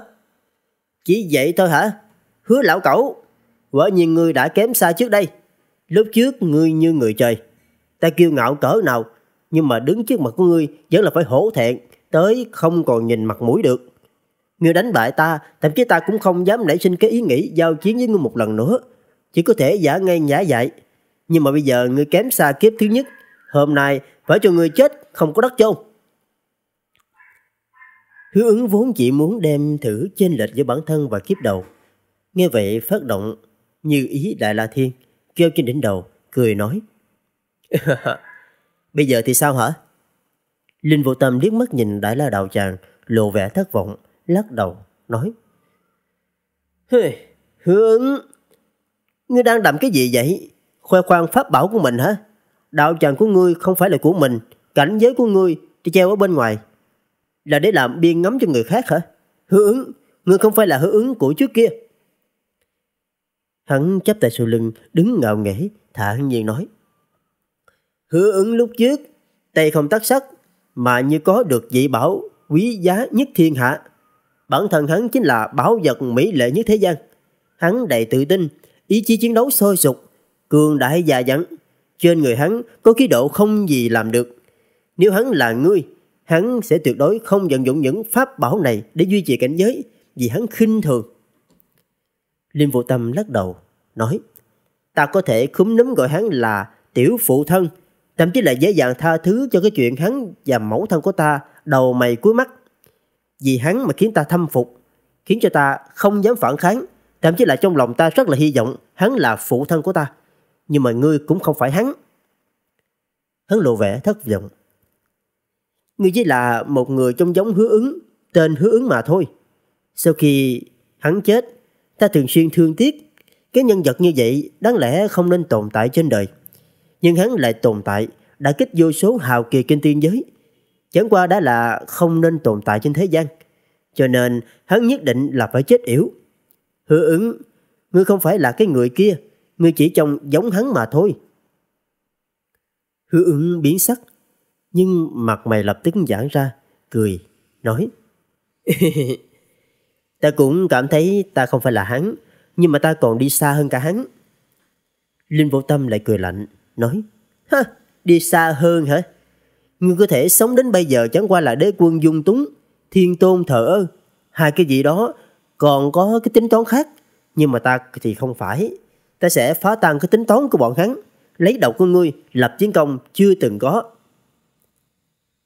chỉ vậy thôi hả? Hứa lão cẩu, quả nhiên ngươi đã kém xa trước đây. Lúc trước ngươi như người trời, ta kiêu ngạo cỡ nào nhưng mà đứng trước mặt của ngươi vẫn là phải hổ thẹn, tới không còn nhìn mặt mũi được. Ngươi đánh bại ta, thậm chí ta cũng không dám nảy sinh cái ý nghĩ giao chiến với ngươi một lần nữa. Chỉ có thể giả ngay giả dại. Nhưng mà bây giờ ngươi kém xa kiếp thứ nhất. Hôm nay phải cho ngươi chết, không có đất chôn. Hứa ứng vốn chỉ muốn đem thử chênh lệch giữa bản thân và kiếp đầu. Nghe vậy phát động như ý Đại La Thiên, kêu trên đỉnh đầu, cười nói. Bây giờ thì sao hả? Linh Vũ Tâm liếc mắt nhìn đại la đạo tràng, lộ vẻ thất vọng, lắc đầu, nói. Hey, hướng, ngươi đang làm cái gì vậy? Khoe khoang pháp bảo của mình hả? Đạo tràng của ngươi không phải là của mình, cảnh giới của ngươi thì treo ở bên ngoài. Là để làm biên ngắm cho người khác hả? Hứa ứng, ngươi không phải là hứa ứng của trước kia. Hắn chắp tay sau lưng, đứng ngạo nghễ, thả nhiên nói. Hứa ứng lúc trước, tay không tắt sắt mà như có được dị bảo quý giá nhất thiên hạ. Bản thân hắn chính là bảo vật mỹ lệ nhất thế gian. Hắn đầy tự tin, ý chí chiến đấu sôi sục, cường đại già dặn. Trên người hắn có khí độ không gì làm được. Nếu hắn là ngươi, hắn sẽ tuyệt đối không vận dụng những pháp bảo này để duy trì cảnh giới vì hắn khinh thường. Liên Vũ Tâm lắc đầu, nói Ta có thể khúm núm gọi hắn là tiểu phụ thân thậm chí là dễ dàng tha thứ cho cái chuyện hắn và mẫu thân của ta đầu mày cuối mắt. Vì hắn mà khiến ta thâm phục, khiến cho ta không dám phản kháng, thậm chí là trong lòng ta rất là hy vọng hắn là phụ thân của ta, nhưng mà ngươi cũng không phải hắn. Hắn lộ vẻ thất vọng. Ngươi chỉ là một người trong giống hứa ứng, tên hứa ứng mà thôi. Sau khi hắn chết, ta thường xuyên thương tiếc, cái nhân vật như vậy đáng lẽ không nên tồn tại trên đời nhưng hắn lại tồn tại, đã kích vô số hào kỳ kinh tiên giới. Chẳng qua đã là không nên tồn tại trên thế gian, cho nên hắn nhất định là phải chết yếu Hứa ứng, ngươi không phải là cái người kia, ngươi chỉ trông giống hắn mà thôi. Hứa ứng biến sắc, nhưng mặt mày lập tức giãn ra, cười, nói. ta cũng cảm thấy ta không phải là hắn, nhưng mà ta còn đi xa hơn cả hắn. Linh Vũ Tâm lại cười lạnh nói Hơ, đi xa hơn hả? Ngươi có thể sống đến bây giờ chẳng qua là đế quân dung túng, thiên tôn thờ ơ. Hai cái gì đó còn có cái tính toán khác. Nhưng mà ta thì không phải. Ta sẽ phá tan cái tính toán của bọn hắn. Lấy đầu của ngươi lập chiến công chưa từng có.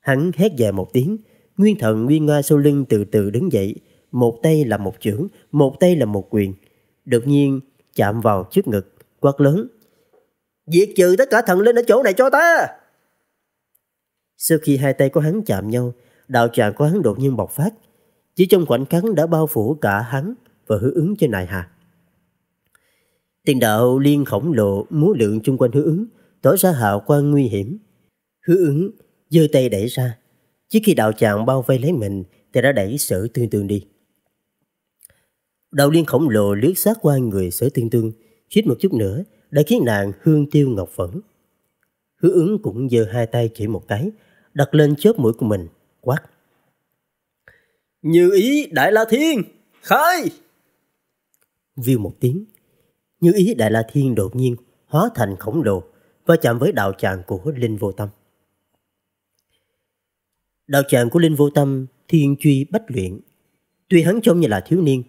Hắn hét dài một tiếng. Nguyên thần nguyên nga sau lưng từ từ đứng dậy. Một tay là một chưởng, một tay là một quyền. Đột nhiên chạm vào trước ngực, quát lớn. Diệt trừ tất cả thần linh ở chỗ này cho ta. Sau khi hai tay của hắn chạm nhau, đạo tràng của hắn đột nhiên bộc phát. Chỉ trong khoảnh khắc đã bao phủ cả hắn và hứa ứng trên nại hà. Tiền đạo liên khổng lồ múa lượng chung quanh hứa ứng, tỏ ra hạo quan nguy hiểm. Hứa ứng giơ tay đẩy ra, chỉ khi đạo tràng bao vây lấy mình thì đã đẩy sở tương tương đi. Đạo liên khổng lồ lướt sát qua người sở tương tương, chít một chút nữa đã khiến nàng hương tiêu ngọc phẫn. Hứa ứng cũng giơ hai tay chỉ một cái, đặt lên chớp mũi của mình, quát. Như ý Đại La Thiên, khai! Viêu một tiếng, như ý Đại La Thiên đột nhiên hóa thành khổng lồ và chạm với đạo tràng của Linh Vô Tâm. Đạo tràng của Linh Vô Tâm thiên truy bách luyện. Tuy hắn trông như là thiếu niên,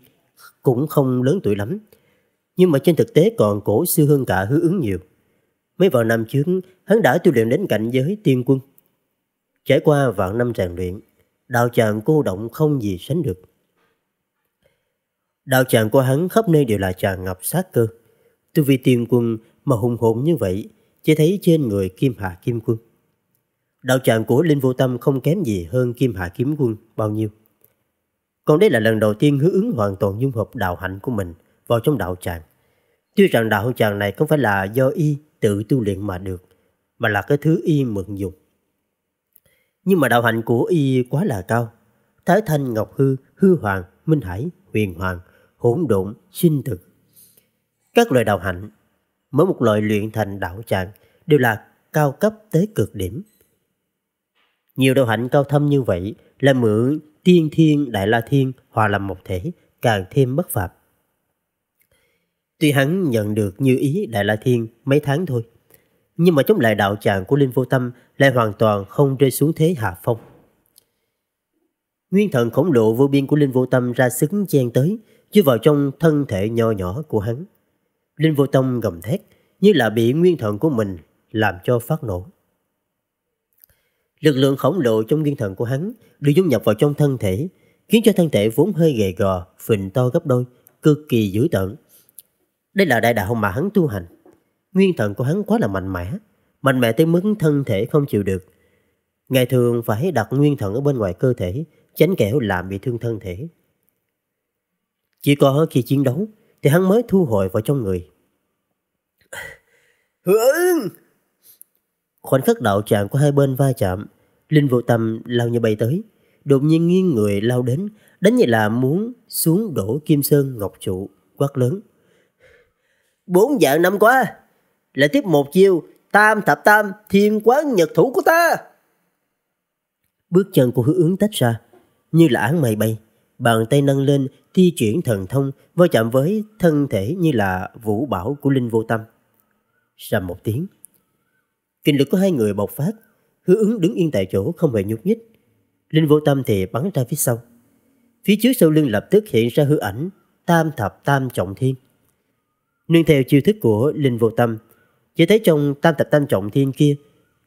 cũng không lớn tuổi lắm, nhưng mà trên thực tế còn cổ xưa hơn cả hứa ứng nhiều. Mới vào năm trước, hắn đã tu luyện đến cảnh giới tiên quân. Trải qua vạn năm rèn luyện, đạo tràng cô động không gì sánh được. Đạo tràng của hắn khắp nơi đều là tràng ngập sát cơ. Tu vi tiên quân mà hùng hồn như vậy, chỉ thấy trên người Kim Hà Kim Quân. Đạo tràng của Linh Vô Tâm không kém gì hơn Kim Hà Kiếm Quân bao nhiêu. Còn đây là lần đầu tiên hứa ứng hoàn toàn dung hợp đạo hạnh của mình – vào trong đạo tràng. Tuy rằng đạo tràng này không phải là do y tự tu luyện mà được, mà là cái thứ y mượn dùng. Nhưng mà đạo hạnh của y quá là cao. Thái Thanh, Ngọc Hư, Hư Hoàng, Minh Hải, Huyền Hoàng, Hỗn Độn, Sinh Thực. Các loại đạo hạnh, mỗi một loại luyện thành đạo tràng đều là cao cấp tới cực điểm. Nhiều đạo hạnh cao thâm như vậy là mượn tiên thiên đại la thiên hòa làm một thể càng thêm bất phạm. Tuy hắn nhận được như ý Đại La Thiên mấy tháng thôi, nhưng mà chống lại đạo tràng của Linh Vô Tâm lại hoàn toàn không rơi xuống thế hạ phong. Nguyên thần khổng lồ vô biên của Linh Vô Tâm ra xứng chen tới, chui vào trong thân thể nho nhỏ của hắn. Linh Vô Tâm gầm thét, như là bị nguyên thần của mình làm cho phát nổ. Lực lượng khổng lồ trong nguyên thần của hắn được dung nhập vào trong thân thể, khiến cho thân thể vốn hơi gầy gò, phình to gấp đôi, cực kỳ dữ tợn. Đây là đại đạo mà hắn tu hành. Nguyên thần của hắn quá là mạnh mẽ, mạnh mẽ tới mức thân thể không chịu được. Ngày thường phải đặt nguyên thần ở bên ngoài cơ thể, tránh kẻo làm bị thương thân thể. Chỉ có khi chiến đấu thì hắn mới thu hồi vào trong người. Hưởng! Khoảnh khắc đạo trạng của hai bên va chạm, Linh Vô Tâm lao như bay tới, đột nhiên nghiêng người lao đến, đánh như là muốn xuống đổ kim sơn ngọc trụ, quát lớn bốn vạn năm qua. Lại tiếp một chiêu, tam thập tam, thiên quán nhật thủ của ta. Bước chân của hứa ứng tách ra, như là án mày bay. Bàn tay nâng lên, thi chuyển thần thông, va chạm với thân thể như là vũ bảo của Linh Vô Tâm. Sầm một tiếng. Kinh lực của hai người bộc phát, hứa ứng đứng yên tại chỗ không hề nhúc nhích. Linh Vô Tâm thì bắn ra phía sau. Phía trước sau lưng lập tức hiện ra hư ảnh tam thập tam trọng thiên. Nương theo chiêu thức của Linh Vô Tâm, chỉ thấy trong tam tập tam trọng thiên kia,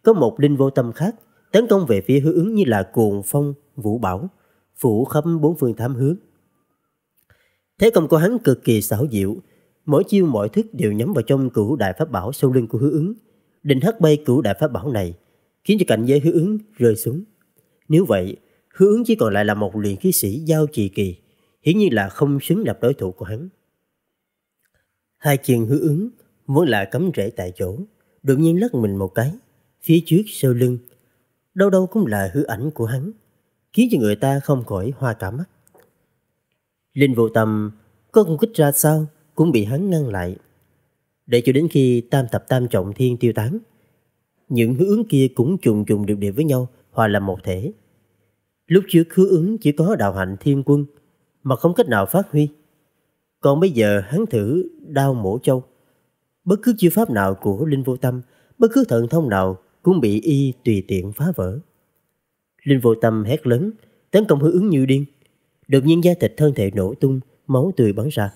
có một Linh Vô Tâm khác tấn công về phía hứa ứng như là cuồng phong, vũ bảo, phủ khắp bốn phương tám hướng. Thế công của hắn cực kỳ xảo diệu, mỗi chiêu mọi thức đều nhắm vào trong cửu đại pháp bảo sau lưng của hứa ứng, định hất bay cửu đại pháp bảo này, khiến cho cảnh giới hứa ứng rơi xuống. Nếu vậy, hứa ứng chỉ còn lại là một luyện khí sĩ giao trì kỳ, hiển nhiên là không xứng lập đối thủ của hắn. Hai chiền hứa ứng, vốn là cấm rễ tại chỗ, đột nhiên lắc mình một cái, phía trước sau lưng. Đâu đâu cũng là hư ảnh của hắn, khiến cho người ta không khỏi hoa cả mắt. Linh vô tâm có công kích ra sao cũng bị hắn ngăn lại. Để cho đến khi tam tập tam trọng thiên tiêu tán, những hứa ứng kia cũng trùng trùng điệp điệp với nhau, hòa làm một thể. Lúc trước hứa ứng chỉ có đạo hạnh thiên quân, mà không cách nào phát huy. Còn bây giờ hắn thử đao mổ châu. Bất cứ chiêu pháp nào của Linh Vô Tâm, bất cứ thần thông nào cũng bị y tùy tiện phá vỡ. Linh Vô Tâm hét lớn, tấn công hư ứng như điên. Đột nhiên da thịt thân thể nổ tung, máu tươi bắn ra.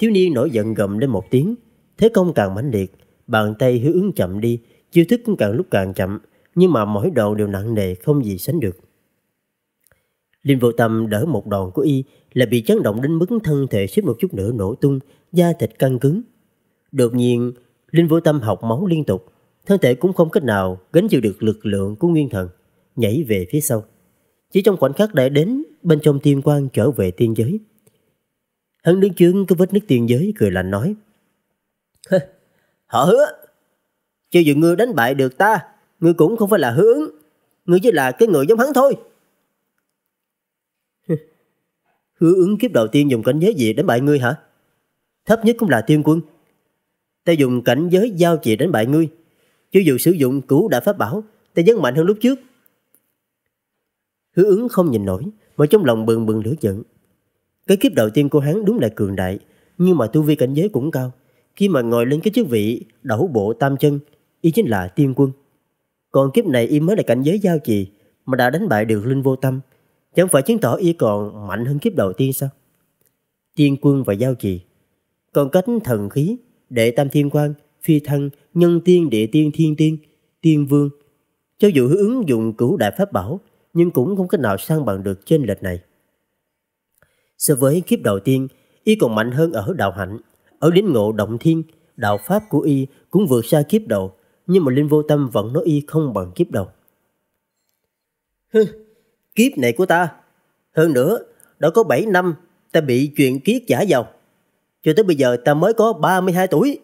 Thiếu niên nổi giận gầm lên một tiếng, thế công càng mãnh liệt, bàn tay hứa ứng chậm đi, chiêu thức cũng càng lúc càng chậm, nhưng mà mỗi đầu đều nặng nề không gì sánh được. Linh vô tâm đỡ một đòn của y, là bị chấn động đến mức thân thể suýt một chút nữa nổ tung, da thịt căng cứng. Đột nhiên, Linh Vô Tâm học máu liên tục, thân thể cũng không cách nào gánh chịu được lực lượng của nguyên thần, nhảy về phía sau. Chỉ trong khoảnh khắc đã đến bên trong tiên quan trở về tiên giới. Hắn đứng trước cái vết nước tiên giới cười lạnh nói. Họ hứa, cho dù ngươi đánh bại được ta, ngươi cũng không phải là hướng, ngươi chỉ là cái người giống hắn thôi. Hứa ứng kiếp đầu tiên dùng cảnh giới gì đánh bại ngươi hả? Thấp nhất cũng là tiên quân. Ta dùng cảnh giới giao chỉ đánh bại ngươi. Chứ dù sử dụng cũ đã pháp bảo, ta vẫn mạnh hơn lúc trước. Hứa ứng không nhìn nổi, mà trong lòng bừng bừng lửa giận. Cái kiếp đầu tiên của hắn đúng là cường đại, nhưng mà tu vi cảnh giới cũng cao. Khi mà ngồi lên cái chức vị đẩu bộ tam chân, y chính là tiên quân. Còn kiếp này y mới là cảnh giới giao trì, mà đã đánh bại được Linh Vô Tâm, Chẳng phải chứng tỏ y còn mạnh hơn kiếp đầu tiên sao? Tiên quân và giao trì Còn cách thần khí Đệ tam thiên quan Phi thân Nhân tiên địa tiên thiên tiên Tiên vương Cho dù ứng dụng cửu đại pháp bảo Nhưng cũng không cách nào sang bằng được trên lệch này So với kiếp đầu tiên Y còn mạnh hơn ở đạo hạnh Ở đến ngộ động thiên Đạo pháp của Y cũng vượt xa kiếp đầu Nhưng mà Linh Vô Tâm vẫn nói Y không bằng kiếp đầu kiếp này của ta. Hơn nữa, đã có 7 năm ta bị chuyện kiết giả vào. Cho tới bây giờ ta mới có 32 tuổi.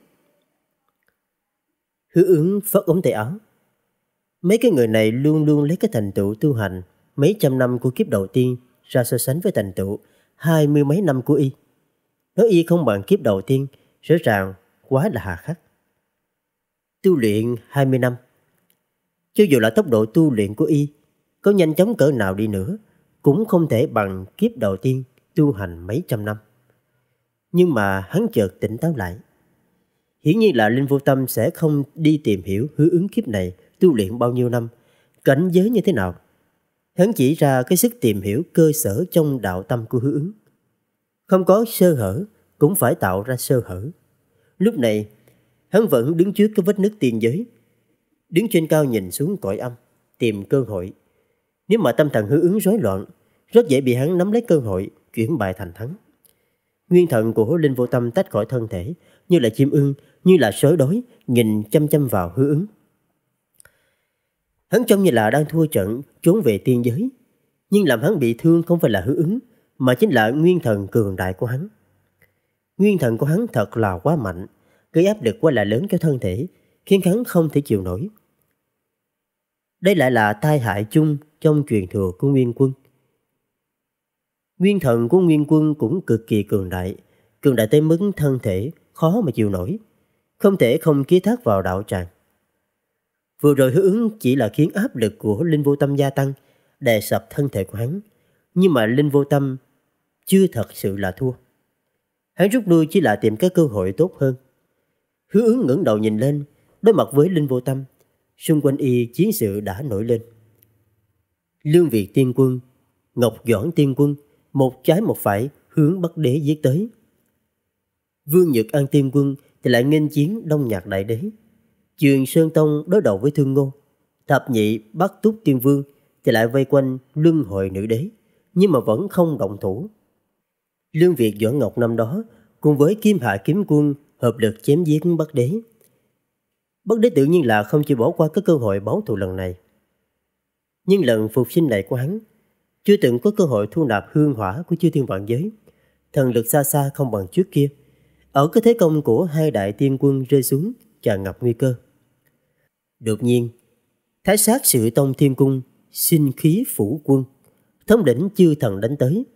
Hứa ứng phất ống tay áo. Mấy cái người này luôn luôn lấy cái thành tựu tu hành mấy trăm năm của kiếp đầu tiên ra so sánh với thành tựu hai mươi mấy năm của y. Nếu y không bằng kiếp đầu tiên, rõ ràng quá là hà khắc. Tu luyện 20 năm. Cho dù là tốc độ tu luyện của y có nhanh chóng cỡ nào đi nữa, cũng không thể bằng kiếp đầu tiên tu hành mấy trăm năm. Nhưng mà hắn chợt tỉnh táo lại. Hiển nhiên là Linh Vô Tâm sẽ không đi tìm hiểu hứa ứng kiếp này tu luyện bao nhiêu năm, cảnh giới như thế nào. Hắn chỉ ra cái sức tìm hiểu cơ sở trong đạo tâm của hứa ứng. Không có sơ hở, cũng phải tạo ra sơ hở. Lúc này, hắn vẫn đứng trước cái vết nứt tiền giới. Đứng trên cao nhìn xuống cõi âm, tìm cơ hội nếu mà tâm thần hư ứng rối loạn, rất dễ bị hắn nắm lấy cơ hội chuyển bại thành thắng. Nguyên thần của hứa linh vô tâm tách khỏi thân thể, như là chim ưng, như là sói đói, nhìn chăm chăm vào hứa ứng. Hắn trông như là đang thua trận, trốn về tiên giới. Nhưng làm hắn bị thương không phải là hứa ứng, mà chính là nguyên thần cường đại của hắn. Nguyên thần của hắn thật là quá mạnh, gây áp lực quá là lớn cho thân thể, khiến hắn không thể chịu nổi. Đây lại là tai hại chung trong truyền thừa của Nguyên Quân. Nguyên thần của Nguyên Quân cũng cực kỳ cường đại, cường đại tới mức thân thể khó mà chịu nổi, không thể không ký thác vào đạo tràng. Vừa rồi hứa ứng chỉ là khiến áp lực của Linh Vô Tâm gia tăng, đè sập thân thể của hắn, nhưng mà Linh Vô Tâm chưa thật sự là thua. Hắn rút lui chỉ là tìm cái cơ hội tốt hơn. Hứa ứng ngẩng đầu nhìn lên, đối mặt với Linh Vô Tâm, xung quanh y chiến sự đã nổi lên. Lương Việt tiên quân, Ngọc Doãn tiên quân, một trái một phải hướng Bắc Đế giết tới. Vương Nhật An tiên quân thì lại nghênh chiến Đông Nhạc Đại Đế. Trường Sơn Tông đối đầu với Thương Ngô. Thập nhị bắt Túc tiên vương thì lại vây quanh Luân hội Nữ Đế, nhưng mà vẫn không động thủ. Lương Việt Doãn Ngọc năm đó cùng với Kim Hạ Kiếm Quân hợp lực chém giết Bắc Đế. Bất đế tự nhiên là không chịu bỏ qua cái cơ hội báo thù lần này. Nhưng lần phục sinh này của hắn chưa từng có cơ hội thu nạp hương hỏa của chư thiên vạn giới. Thần lực xa xa không bằng trước kia. Ở cái thế công của hai đại tiên quân rơi xuống, tràn ngập nguy cơ. Đột nhiên, thái sát sự tông thiên cung, sinh khí phủ quân, thống đỉnh chư thần đánh tới.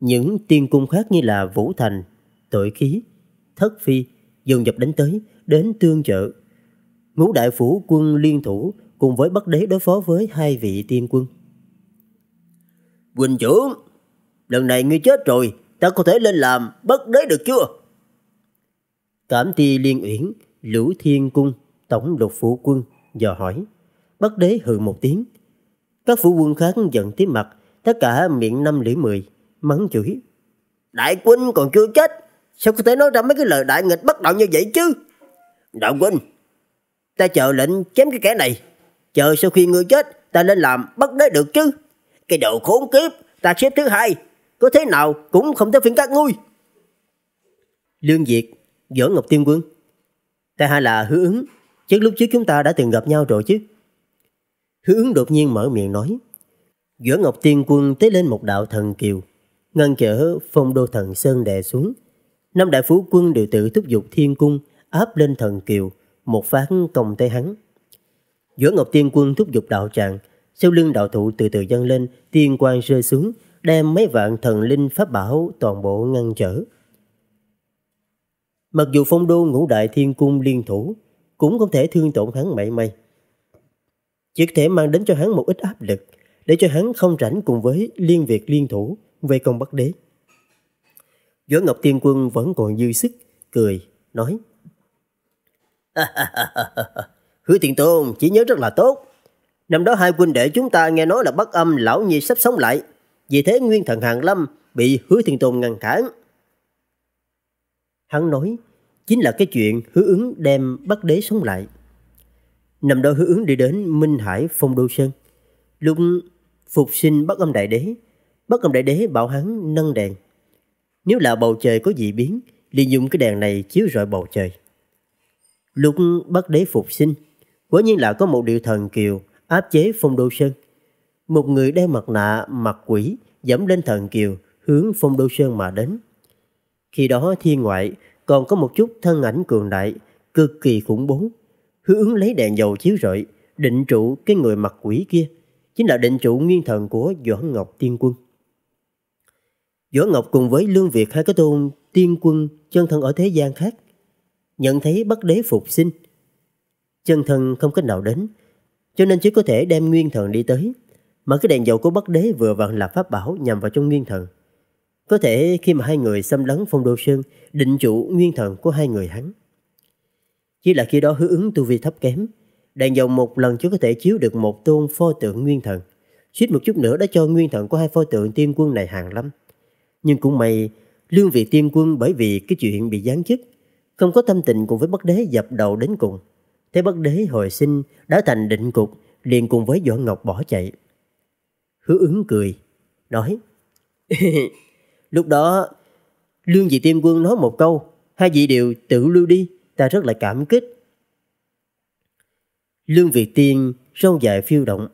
Những tiên cung khác như là Vũ Thành, Tội Khí, Thất Phi, dồn dập đánh tới, đến tương trợ ngũ đại phủ quân liên thủ cùng với Bắc Đế đối phó với hai vị tiên quân. Quỳnh trưởng, lần này ngươi chết rồi, ta có thể lên làm Bắc Đế được chưa? Cảm ti liên uyển, Lữ Thiên Cung, Tổng lục phủ quân, dò hỏi. Bắc Đế hừ một tiếng. Các phủ quân khác giận tí mặt, tất cả miệng năm lưỡi mười, mắng chửi. Đại quân còn chưa chết, sao có thể nói ra mấy cái lời đại nghịch bất đạo như vậy chứ? Đạo quân Ta chờ lệnh chém cái kẻ này Chờ sau khi ngươi chết Ta lên làm bắt đế được chứ Cái đồ khốn kiếp Ta xếp thứ hai Có thế nào cũng không tới phiên các ngươi Lương Diệt Võ Ngọc Tiên Quân Ta hay là hứa ứng trước lúc trước chúng ta đã từng gặp nhau rồi chứ Hứa ứng đột nhiên mở miệng nói Võ Ngọc Tiên Quân tế lên một đạo thần kiều Ngăn trở phong đô thần Sơn đè xuống Năm đại phú quân đều tự thúc giục thiên cung áp lên thần kiều một phát công tới hắn. Giữa Ngọc Tiên Quân thúc giục đạo tràng, sau lưng đạo thủ từ từ dâng lên, tiên quang rơi xuống, đem mấy vạn thần linh pháp bảo toàn bộ ngăn trở. Mặc dù phong đô ngũ đại thiên cung liên thủ, cũng không thể thương tổn hắn mảy may. Chỉ có thể mang đến cho hắn một ít áp lực, để cho hắn không rảnh cùng với liên việc liên thủ về công bắc đế. Võ Ngọc Tiên Quân vẫn còn dư sức, cười, nói. Hứa Thiện Tôn chỉ nhớ rất là tốt. Năm đó hai huynh đệ chúng ta nghe nói là bất âm lão nhi sắp sống lại. Vì thế nguyên thần Hàng Lâm bị Hứa thiên Tôn ngăn cản. Hắn nói, chính là cái chuyện hứa ứng đem bắt đế sống lại. Năm đó hứa ứng đi đến Minh Hải Phong Đô Sơn. Lúc phục sinh bất âm đại đế, bất âm đại đế bảo hắn nâng đèn. Nếu là bầu trời có dị biến, liền dùng cái đèn này chiếu rọi bầu trời. Lúc bất đế phục sinh, quả nhiên là có một điều thần kiều áp chế phong đô sơn. Một người đeo mặt nạ, mặt quỷ, dẫm lên thần kiều hướng phong đô sơn mà đến. Khi đó thiên ngoại còn có một chút thân ảnh cường đại, cực kỳ khủng bố. Hứa ứng lấy đèn dầu chiếu rọi, định trụ cái người mặt quỷ kia, chính là định trụ nguyên thần của Võ Ngọc Tiên Quân. Võ Ngọc cùng với Lương Việt hai cái tôn Tiên Quân chân thân ở thế gian khác, nhận thấy Bắc Đế phục sinh. Chân thân không cách nào đến, cho nên chỉ có thể đem Nguyên Thần đi tới, mà cái đèn dầu của Bắc Đế vừa vặn là pháp bảo nhằm vào trong Nguyên Thần. Có thể khi mà hai người xâm lấn phong đô sơn, định chủ Nguyên Thần của hai người hắn. Chỉ là khi đó hứa ứng tu vi thấp kém, đèn dầu một lần chỉ có thể chiếu được một tôn pho tượng Nguyên Thần. Suýt một chút nữa đã cho Nguyên Thần của hai pho tượng tiên quân này hàng lắm. Nhưng cũng may, Lương vị Tiên Quân bởi vì cái chuyện bị gián chức không có tâm tình cùng với bất đế dập đầu đến cùng. Thế bất đế hồi sinh đã thành định cục, liền cùng với Doãn Ngọc bỏ chạy. Hứa ứng cười, nói Lúc đó, Lương Dị tiên Quân nói một câu, hai vị đều tự lưu đi, ta rất là cảm kích. Lương Việt Tiên râu dài phiêu động,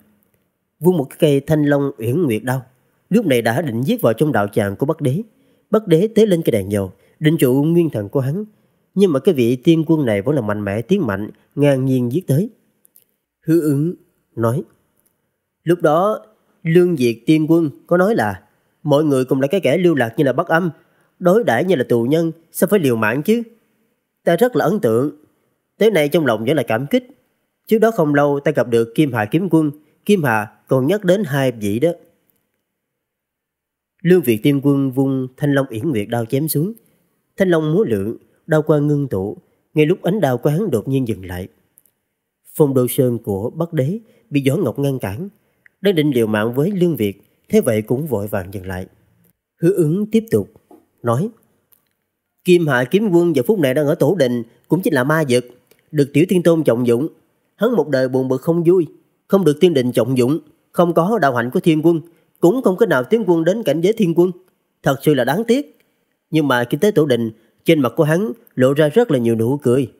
vung một cái cây thanh long uyển nguyệt đau. Lúc này đã định giết vào trong đạo tràng của Bắc Đế. Bắc Đế tế lên cái đàn dầu, định trụ nguyên thần của hắn, nhưng mà cái vị tiên quân này vẫn là mạnh mẽ tiến mạnh, ngang nhiên giết tới. Hứa ứng nói, lúc đó lương diệt tiên quân có nói là mọi người cùng là cái kẻ lưu lạc như là bất âm, đối đãi như là tù nhân, sao phải liều mạng chứ? Ta rất là ấn tượng, tới nay trong lòng vẫn là cảm kích. Trước đó không lâu ta gặp được Kim Hà Kiếm Quân, Kim Hà còn nhắc đến hai vị đó. Lương Việt Tiên Quân vung Thanh Long Yển Nguyệt đao chém xuống. Thanh Long múa lượng, đao quang ngưng tụ, ngay lúc ánh đao của hắn đột nhiên dừng lại. Phong đô sơn của Bắc Đế bị Võ Ngọc ngăn cản, đang định liều mạng với Lương Việt, thế vậy cũng vội vàng dừng lại. Hứa ứng tiếp tục, nói Kim Hạ Kiếm Quân giờ phút này đang ở tổ đình, cũng chính là ma dực, được Tiểu Thiên Tôn trọng dụng. Hắn một đời buồn bực không vui, không được tiên đình trọng dụng, không có đạo hạnh của thiên quân, cũng không có nào tiến quân đến cảnh giới thiên quân. Thật sự là đáng tiếc. Nhưng mà khi tới tổ đình, trên mặt của hắn lộ ra rất là nhiều nụ cười.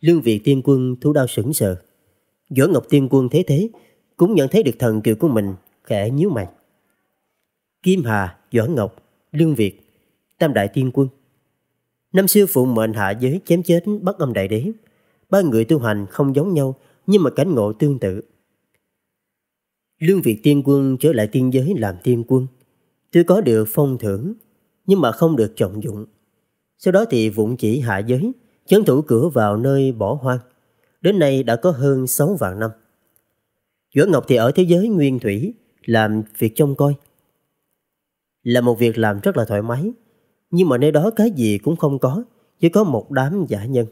Lương Việt Tiên Quân thú đau sững sờ. Võ Ngọc Tiên Quân thế thế, cũng nhận thấy được thần kiều của mình, khẽ nhíu mày. Kim Hà, Võ Ngọc, Lương Việt, Tam Đại Tiên Quân. Năm xưa phụ mệnh hạ giới chém chết bắt âm đại đế. Ba người tu hành không giống nhau, nhưng mà cảnh ngộ tương tự. Lương Việt Tiên Quân trở lại tiên giới làm tiên quân. Tuy có được phong thưởng, nhưng mà không được trọng dụng. Sau đó thì vụng chỉ hạ giới, chấn thủ cửa vào nơi bỏ hoang. Đến nay đã có hơn 6 vạn năm. Duẩn Ngọc thì ở thế giới nguyên thủy, làm việc trông coi. Là một việc làm rất là thoải mái, nhưng mà nơi đó cái gì cũng không có, chỉ có một đám giả nhân.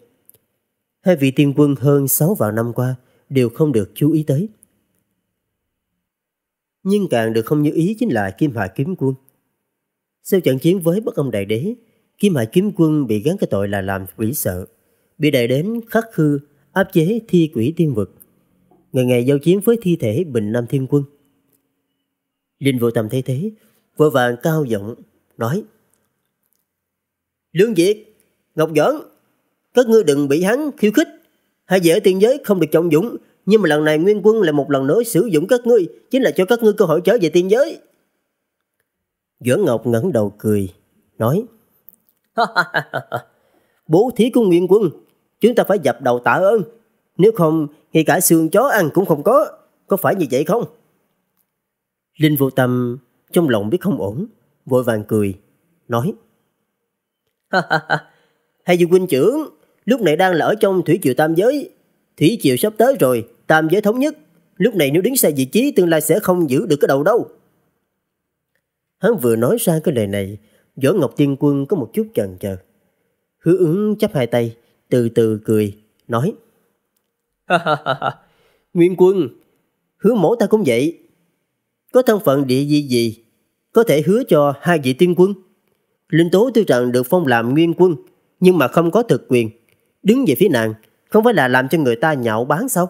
Hai vị tiên quân hơn 6 vạn năm qua đều không được chú ý tới. Nhưng càng được không như ý chính là Kim Hà Kiếm Quân. Sau trận chiến với bất âm đại đế, Kim Hải Kiếm Quân bị gắn cái tội là làm quỷ sợ, bị đại đến khắc khư, áp chế thi quỷ tiên vực. Ngày ngày giao chiến với thi thể Bình Nam Thiên Quân. Linh Vũ Tầm thấy thế, vội vàng cao giọng, nói Lương việt Ngọc giỡn, các ngươi đừng bị hắn khiêu khích. Hai dễ tiên giới không được trọng dũng, nhưng mà lần này Nguyên Quân lại một lần nữa sử dụng các ngươi, chính là cho các ngươi cơ hội trở về tiên giới. Dưỡng Ngọc ngẩng đầu cười, nói Bố thí của Nguyên Quân, chúng ta phải dập đầu tạ ơn. Nếu không, ngay cả xương chó ăn cũng không có. Có phải như vậy không? Linh vô tâm trong lòng biết không ổn, vội vàng cười, nói Hay dù huynh trưởng, lúc này đang là ở trong thủy triều tam giới. Thủy triều sắp tới rồi, tam giới thống nhất. Lúc này nếu đứng sai vị trí tương lai sẽ không giữ được cái đầu đâu. Hắn vừa nói ra cái lời này, Võ Ngọc Tiên Quân có một chút chần chờ. Hứa ứng chắp hai tay, từ từ cười, nói. Nguyên Quân, hứa mổ ta cũng vậy. Có thân phận địa gì gì, có thể hứa cho hai vị tiên quân. Linh Tố tuy trận được phong làm Nguyên Quân, nhưng mà không có thực quyền. Đứng về phía nàng, không phải là làm cho người ta nhạo bán sao?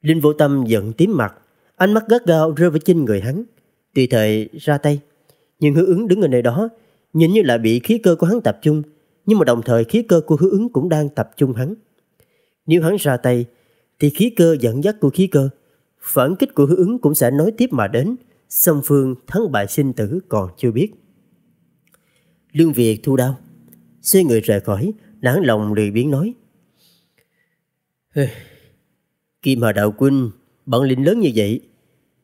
Linh Vô Tâm giận tím mặt, ánh mắt gắt gao rơi vào trên người hắn tùy thời ra tay, nhưng hứa ứng đứng ở nơi đó, nhìn như là bị khí cơ của hắn tập trung, nhưng mà đồng thời khí cơ của hứa ứng cũng đang tập trung hắn. Nếu hắn ra tay, thì khí cơ dẫn dắt của khí cơ, phản kích của hứa ứng cũng sẽ nối tiếp mà đến, song phương thắng bại sinh tử còn chưa biết. Lương Việt thu đau, xoay người rời khỏi, nản lòng lười biến nói. Kim Hà Đạo Quynh, bản lĩnh lớn như vậy,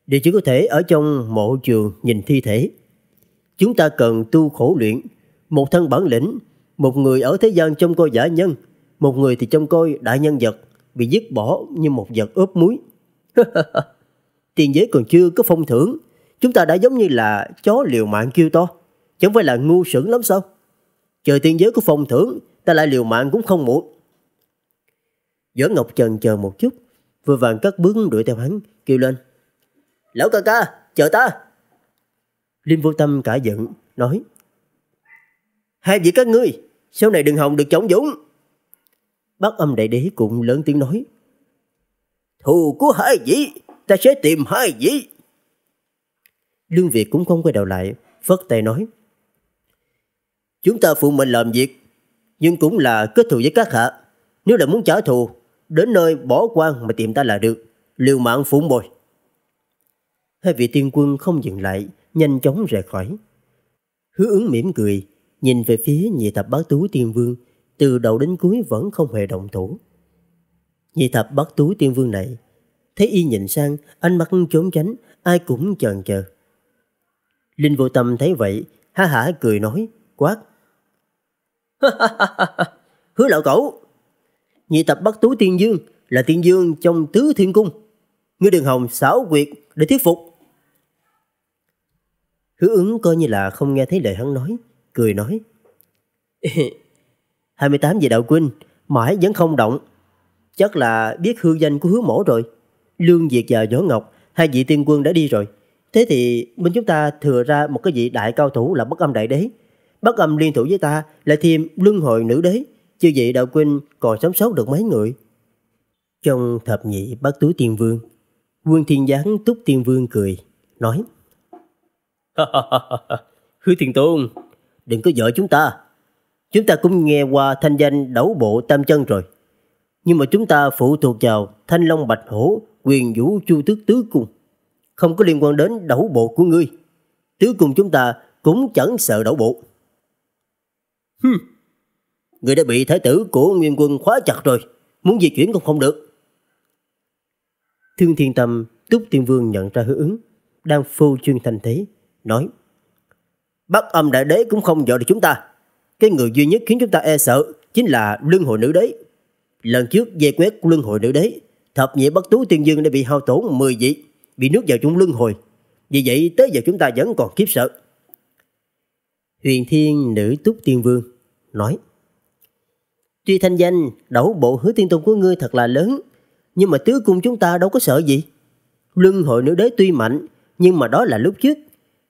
để chỉ có thể ở trong mộ trường nhìn thi thể. Chúng ta cần tu khổ luyện, một thân bản lĩnh, một người ở thế gian trông coi giả nhân, một người thì trông coi đại nhân vật, bị dứt bỏ như một vật ướp muối. Tiền giới còn chưa có phong thưởng, chúng ta đã giống như là chó liều mạng kêu to, chẳng phải là ngu sững lắm sao? Chờ tiền giới có phong thưởng, ta lại liều mạng cũng không muộn. Võ Ngọc Trần chờ một chút, vừa vàng cất bước đuổi theo hắn, kêu lên. Lão ca ca, chờ ta. Liêm vô tâm cả giận, nói. Hai vị các ngươi, sau này đừng hòng được chống dũng. Bác âm đại đế cũng lớn tiếng nói. Thù của hai vị, ta sẽ tìm hai vị. Lương Việt cũng không quay đầu lại, phất tay nói. Chúng ta phụ mệnh làm việc, nhưng cũng là kết thù với các hạ. Nếu là muốn trả thù, đến nơi bỏ quan mà tìm ta là được. Liều mạng phụng bồi. Hai vị tiên quân không dừng lại, nhanh chóng rời khỏi. Hứa ứng mỉm cười, nhìn về phía nhị thập bát tú tiên vương, từ đầu đến cuối vẫn không hề động thủ. Nhị thập bát tú tiên vương này, thấy y nhìn sang, ánh mắt trốn tránh, ai cũng chần chờ. Linh vô tâm thấy vậy, ha hả cười nói, quát. Hứa lão cẩu, nhị thập bát tú tiên dương là tiên dương trong tứ thiên cung. Ngươi đừng hồng xảo quyệt để thuyết phục Hứa ứng coi như là không nghe thấy lời hắn nói, cười nói. 28 về đạo quân mãi vẫn không động. Chắc là biết hư danh của hứa mổ rồi. Lương Diệt và Võ Ngọc, hai vị tiên quân đã đi rồi. Thế thì bên chúng ta thừa ra một cái vị đại cao thủ là bất âm đại đế. Bất âm liên thủ với ta lại thêm luân hồi nữ đế. Chứ vậy đạo quân còn sống sót được mấy người. Trong thập nhị bát túi tiên vương, quân Thiên Giáng túc tiên vương cười, nói. Hứa Thiên Tôn, đừng có dọa chúng ta. Chúng ta cũng nghe qua thanh danh đấu bộ tam chân rồi. Nhưng mà chúng ta phụ thuộc vào thanh long bạch hổ, quyền vũ chu tước tứ cung. Không có liên quan đến đấu bộ của ngươi. Tứ cung chúng ta cũng chẳng sợ đấu bộ. Hừm. Người đã bị thái tử của Nguyên Quân khóa chặt rồi. Muốn di chuyển cũng không được. Thương Thiên Tâm, Túc Tiên Vương nhận ra hứa ứng, đang phô chuyên thành thế nói Bắc âm đại đế cũng không dọa được chúng ta. Cái người duy nhất khiến chúng ta e sợ chính là lương hội nữ đế. Lần trước dây quét của lương hội nữ đế, thập nhị bất tú tiên dương đã bị hao tổn 10 vị, bị nước vào chung lương hồi. Vì vậy tới giờ chúng ta vẫn còn kiếp sợ. Huyền thiên nữ túc tiên vương nói Tuy thanh danh đấu bộ hứa tiên tôn của ngươi thật là lớn Nhưng mà tứ cung chúng ta đâu có sợ gì Luân hội nữ đế tuy mạnh Nhưng mà đó là lúc trước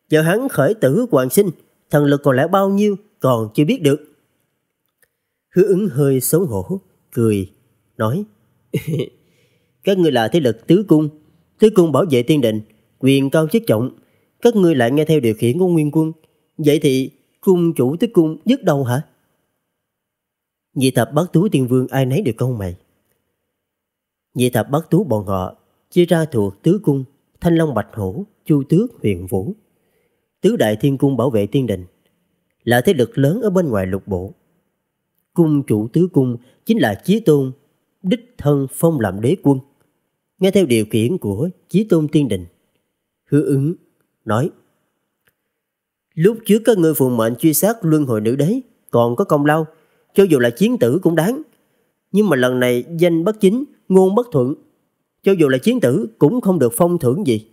Giờ hắn khởi tử hoàng sinh, thần lực còn lại bao nhiêu còn chưa biết được. Hứa ứng hơi xấu hổ, cười, nói Các ngươi là thế lực tứ cung, tứ cung bảo vệ tiên định, quyền cao chức trọng. Các ngươi lại nghe theo điều khiển của nguyên quân. Vậy thì cung chủ tứ cung dứt đâu hả? Nhị thập bát tú tiên vương ai nấy được câu mày. Nhị thập bát tú bọn họ chia ra thuộc tứ cung, thanh long bạch hổ, chu tước huyền vũ tứ đại thiên cung bảo vệ tiên đình, là thế lực lớn ở bên ngoài lục bộ. Cung chủ tứ cung chính là Chí Tôn, đích thân phong làm đế quân. Nghe theo điều kiện của Chí Tôn tiên đình, hứa ứng nói Lúc trước các ngươi phụng mệnh truy sát luân hồi nữ đế còn có công lao, cho dù là chiến tử cũng đáng. Nhưng mà lần này danh bất chính, ngôn bất thuận, cho dù là chiến tử cũng không được phong thưởng gì.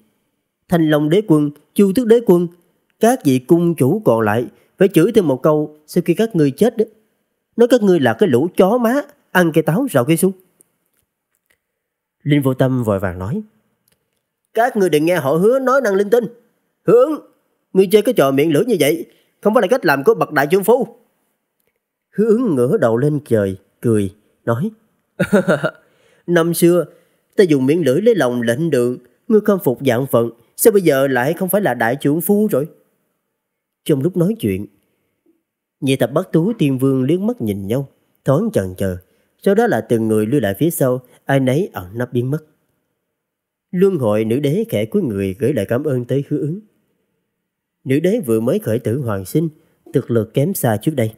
Thành Long đế quân, Chu Tước đế quân các vị cung chủ còn lại phải chửi thêm một câu sau khi các ngươi chết đấy. Nói các ngươi là cái lũ chó má, ăn cây táo rào cây súng Linh vô tâm vội vàng nói. Các ngươi đừng nghe họ hứa nói năng linh tinh. Hướng, ngươi chơi cái trò miệng lưỡi như vậy, không phải là cách làm của bậc đại trưởng phu. Hướng ngửa đầu lên trời, cười, nói. Năm xưa, ta dùng miệng lưỡi lấy lòng lệnh đường, ngươi không phục dạng phận, sao bây giờ lại không phải là đại trưởng phu rồi? trong lúc nói chuyện. Nhị tập bắt tú tiên vương liếc mắt nhìn nhau, thoáng chần chờ. Sau đó là từng người lưu lại phía sau, ai nấy ẩn nấp biến mất. Luân hội nữ đế khẽ cuối người gửi lại cảm ơn tới hứa ứng. Nữ đế vừa mới khởi tử hoàng sinh, thực lực kém xa trước đây.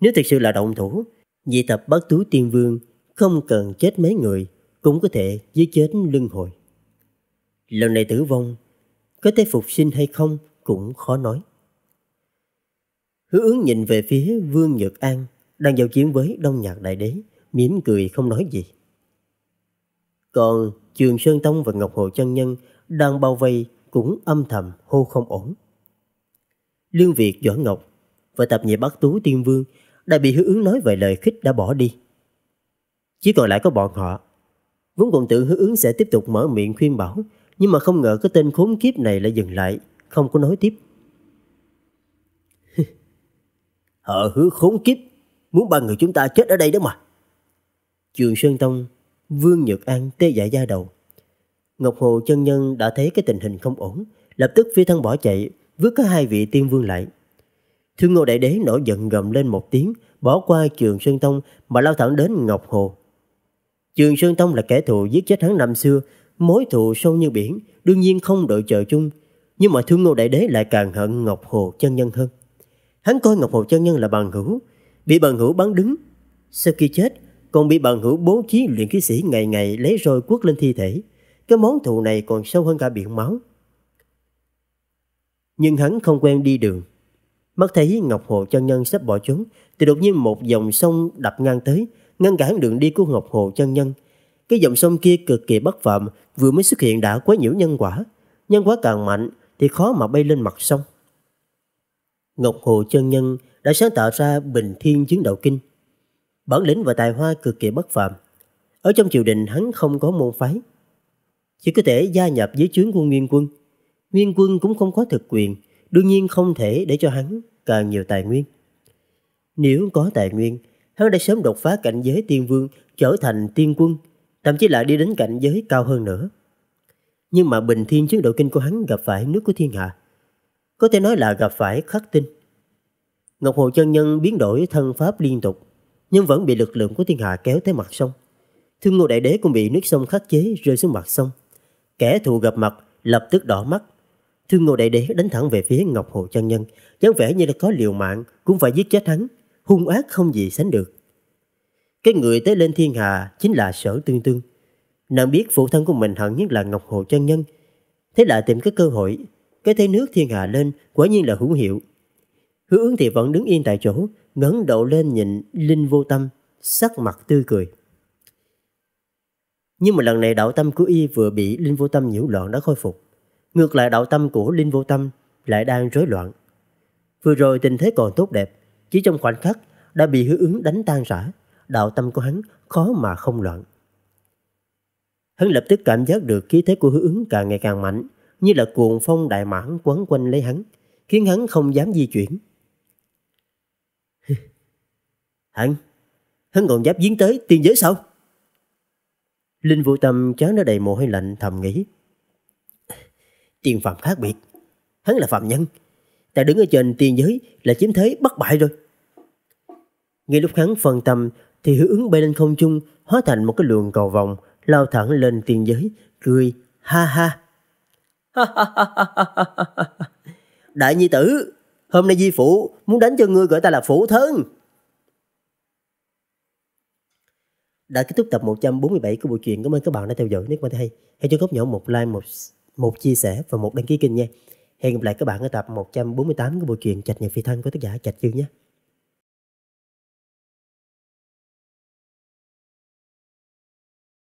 Nếu thực sự là động thủ, nhị tập bắt tú tiên vương không cần chết mấy người cũng có thể giết chết luân hồi. Lần này tử vong, có thể phục sinh hay không cũng khó nói. Hứa ứng nhìn về phía Vương Nhật An đang giao chiến với Đông Nhạc Đại Đế, mỉm cười không nói gì. Còn Trường Sơn Tông và Ngọc Hồ Chân Nhân đang bao vây cũng âm thầm hô không ổn. Lương Việt Võ Ngọc và tập nhị Bắc Tú Tiên Vương đã bị hứa ứng nói vài lời khích đã bỏ đi. Chỉ còn lại có bọn họ. Vốn còn tưởng hứa ứng sẽ tiếp tục mở miệng khuyên bảo, nhưng mà không ngờ cái tên khốn kiếp này lại dừng lại, không có nói tiếp Họ hứa khốn kiếp, muốn ba người chúng ta chết ở đây đó mà. Trường Sơn Tông, Vương Nhật An tê dại da đầu. Ngọc Hồ chân nhân đã thấy cái tình hình không ổn, lập tức phi thân bỏ chạy, vứt cả hai vị tiên vương lại. Thương Ngô Đại Đế nổi giận gầm lên một tiếng, bỏ qua Trường Sơn Tông mà lao thẳng đến Ngọc Hồ. Trường Sơn Tông là kẻ thù giết chết hắn năm xưa, mối thù sâu như biển, đương nhiên không đội trời chung. Nhưng mà Thương Ngô Đại Đế lại càng hận Ngọc Hồ chân nhân hơn. Hắn coi Ngọc Hồ chân nhân là bằng hữu, bị bằng hữu bắn đứng. Sau khi chết, còn bị bằng hữu bố trí luyện khí sĩ ngày ngày lấy roi quất lên thi thể. Cái món thù này còn sâu hơn cả biển máu. Nhưng hắn không quen đi đường. Mắt thấy Ngọc Hồ chân nhân sắp bỏ trốn, thì đột nhiên một dòng sông đập ngang tới, ngăn cản đường đi của Ngọc Hồ chân nhân. Cái dòng sông kia cực kỳ bất phạm, vừa mới xuất hiện đã quá nhiễu nhân quả. Nhân quả càng mạnh thì khó mà bay lên mặt sông. Ngọc Hồ Chân Nhân đã sáng tạo ra Bình Thiên Chứng Đạo Kinh. Bản lĩnh và tài hoa cực kỳ bất phàm. Ở trong triều đình hắn không có môn phái, chỉ có thể gia nhập dưới trướng của Nguyên Quân. Nguyên Quân cũng không có thực quyền, đương nhiên không thể để cho hắn càng nhiều tài nguyên. Nếu có tài nguyên, hắn đã sớm đột phá cảnh giới tiên vương trở thành tiên quân, thậm chí là đi đến cảnh giới cao hơn nữa. Nhưng mà bình thiên chứng Đạo kinh của hắn gặp phải nước của thiên hạ. Có thể nói là gặp phải khắc tinh. Ngọc Hồ chân nhân biến đổi thân pháp liên tục, nhưng vẫn bị lực lượng của thiên hạ kéo tới mặt sông. Thương Ngô Đại Đế cũng bị nước sông khắc chế rơi xuống mặt sông. Kẻ thù gặp mặt lập tức đỏ mắt. Thương Ngô Đại Đế đánh thẳng về phía Ngọc Hồ chân nhân, dáng vẻ như là có liều mạng cũng phải giết chết hắn, hung ác không gì sánh được. Cái người tới lên thiên hà chính là Sở Tương Tương. Nàng biết phụ thân của mình hận nhất là Ngọc Hồ chân nhân, thế là tìm cái cơ hội cái thế nước thiên hạ lên quả nhiên là hữu hiệu. Hứa ứng thì vẫn đứng yên tại chỗ, ngẩng đầu lên nhìn Linh vô tâm, sắc mặt tươi cười. Nhưng mà lần này đạo tâm của y vừa bị Linh vô tâm nhiễu loạn đã khôi phục. Ngược lại đạo tâm của Linh vô tâm lại đang rối loạn. Vừa rồi tình thế còn tốt đẹp, chỉ trong khoảnh khắc đã bị hứa ứng đánh tan rã, đạo tâm của hắn khó mà không loạn. Hắn lập tức cảm giác được khí thế của hứa ứng càng ngày càng mạnh, như là cuồng phong đại mãn quấn quanh lấy hắn, khiến hắn không dám di chuyển. hắn, hắn còn dám giếng tới tiên giới sao? Linh Vũ Tâm chán đã đầy mồ hôi lạnh thầm nghĩ. Tiên phạm khác biệt, hắn là phạm nhân, ta đứng ở trên tiên giới là chiếm thế bất bại rồi. Ngay lúc hắn phân tâm thì hữu ứng bay lên không trung hóa thành một cái luồng cầu vòng lao thẳng lên tiên giới, cười ha ha. Đại nhi tử, hôm nay di phụ muốn đánh cho ngươi gọi ta là phụ thân. Đã kết thúc tập 147 của bộ truyện. Cảm ơn các bạn đã theo dõi. Nếu các bạn thấy hay, hãy cho góc nhỏ một like, một, một chia sẻ và một đăng ký kênh nha. Hẹn gặp lại các bạn ở tập 148 của bộ truyện Trạch Nhật Phi Thanh của tác giả Trạch Dương nhé.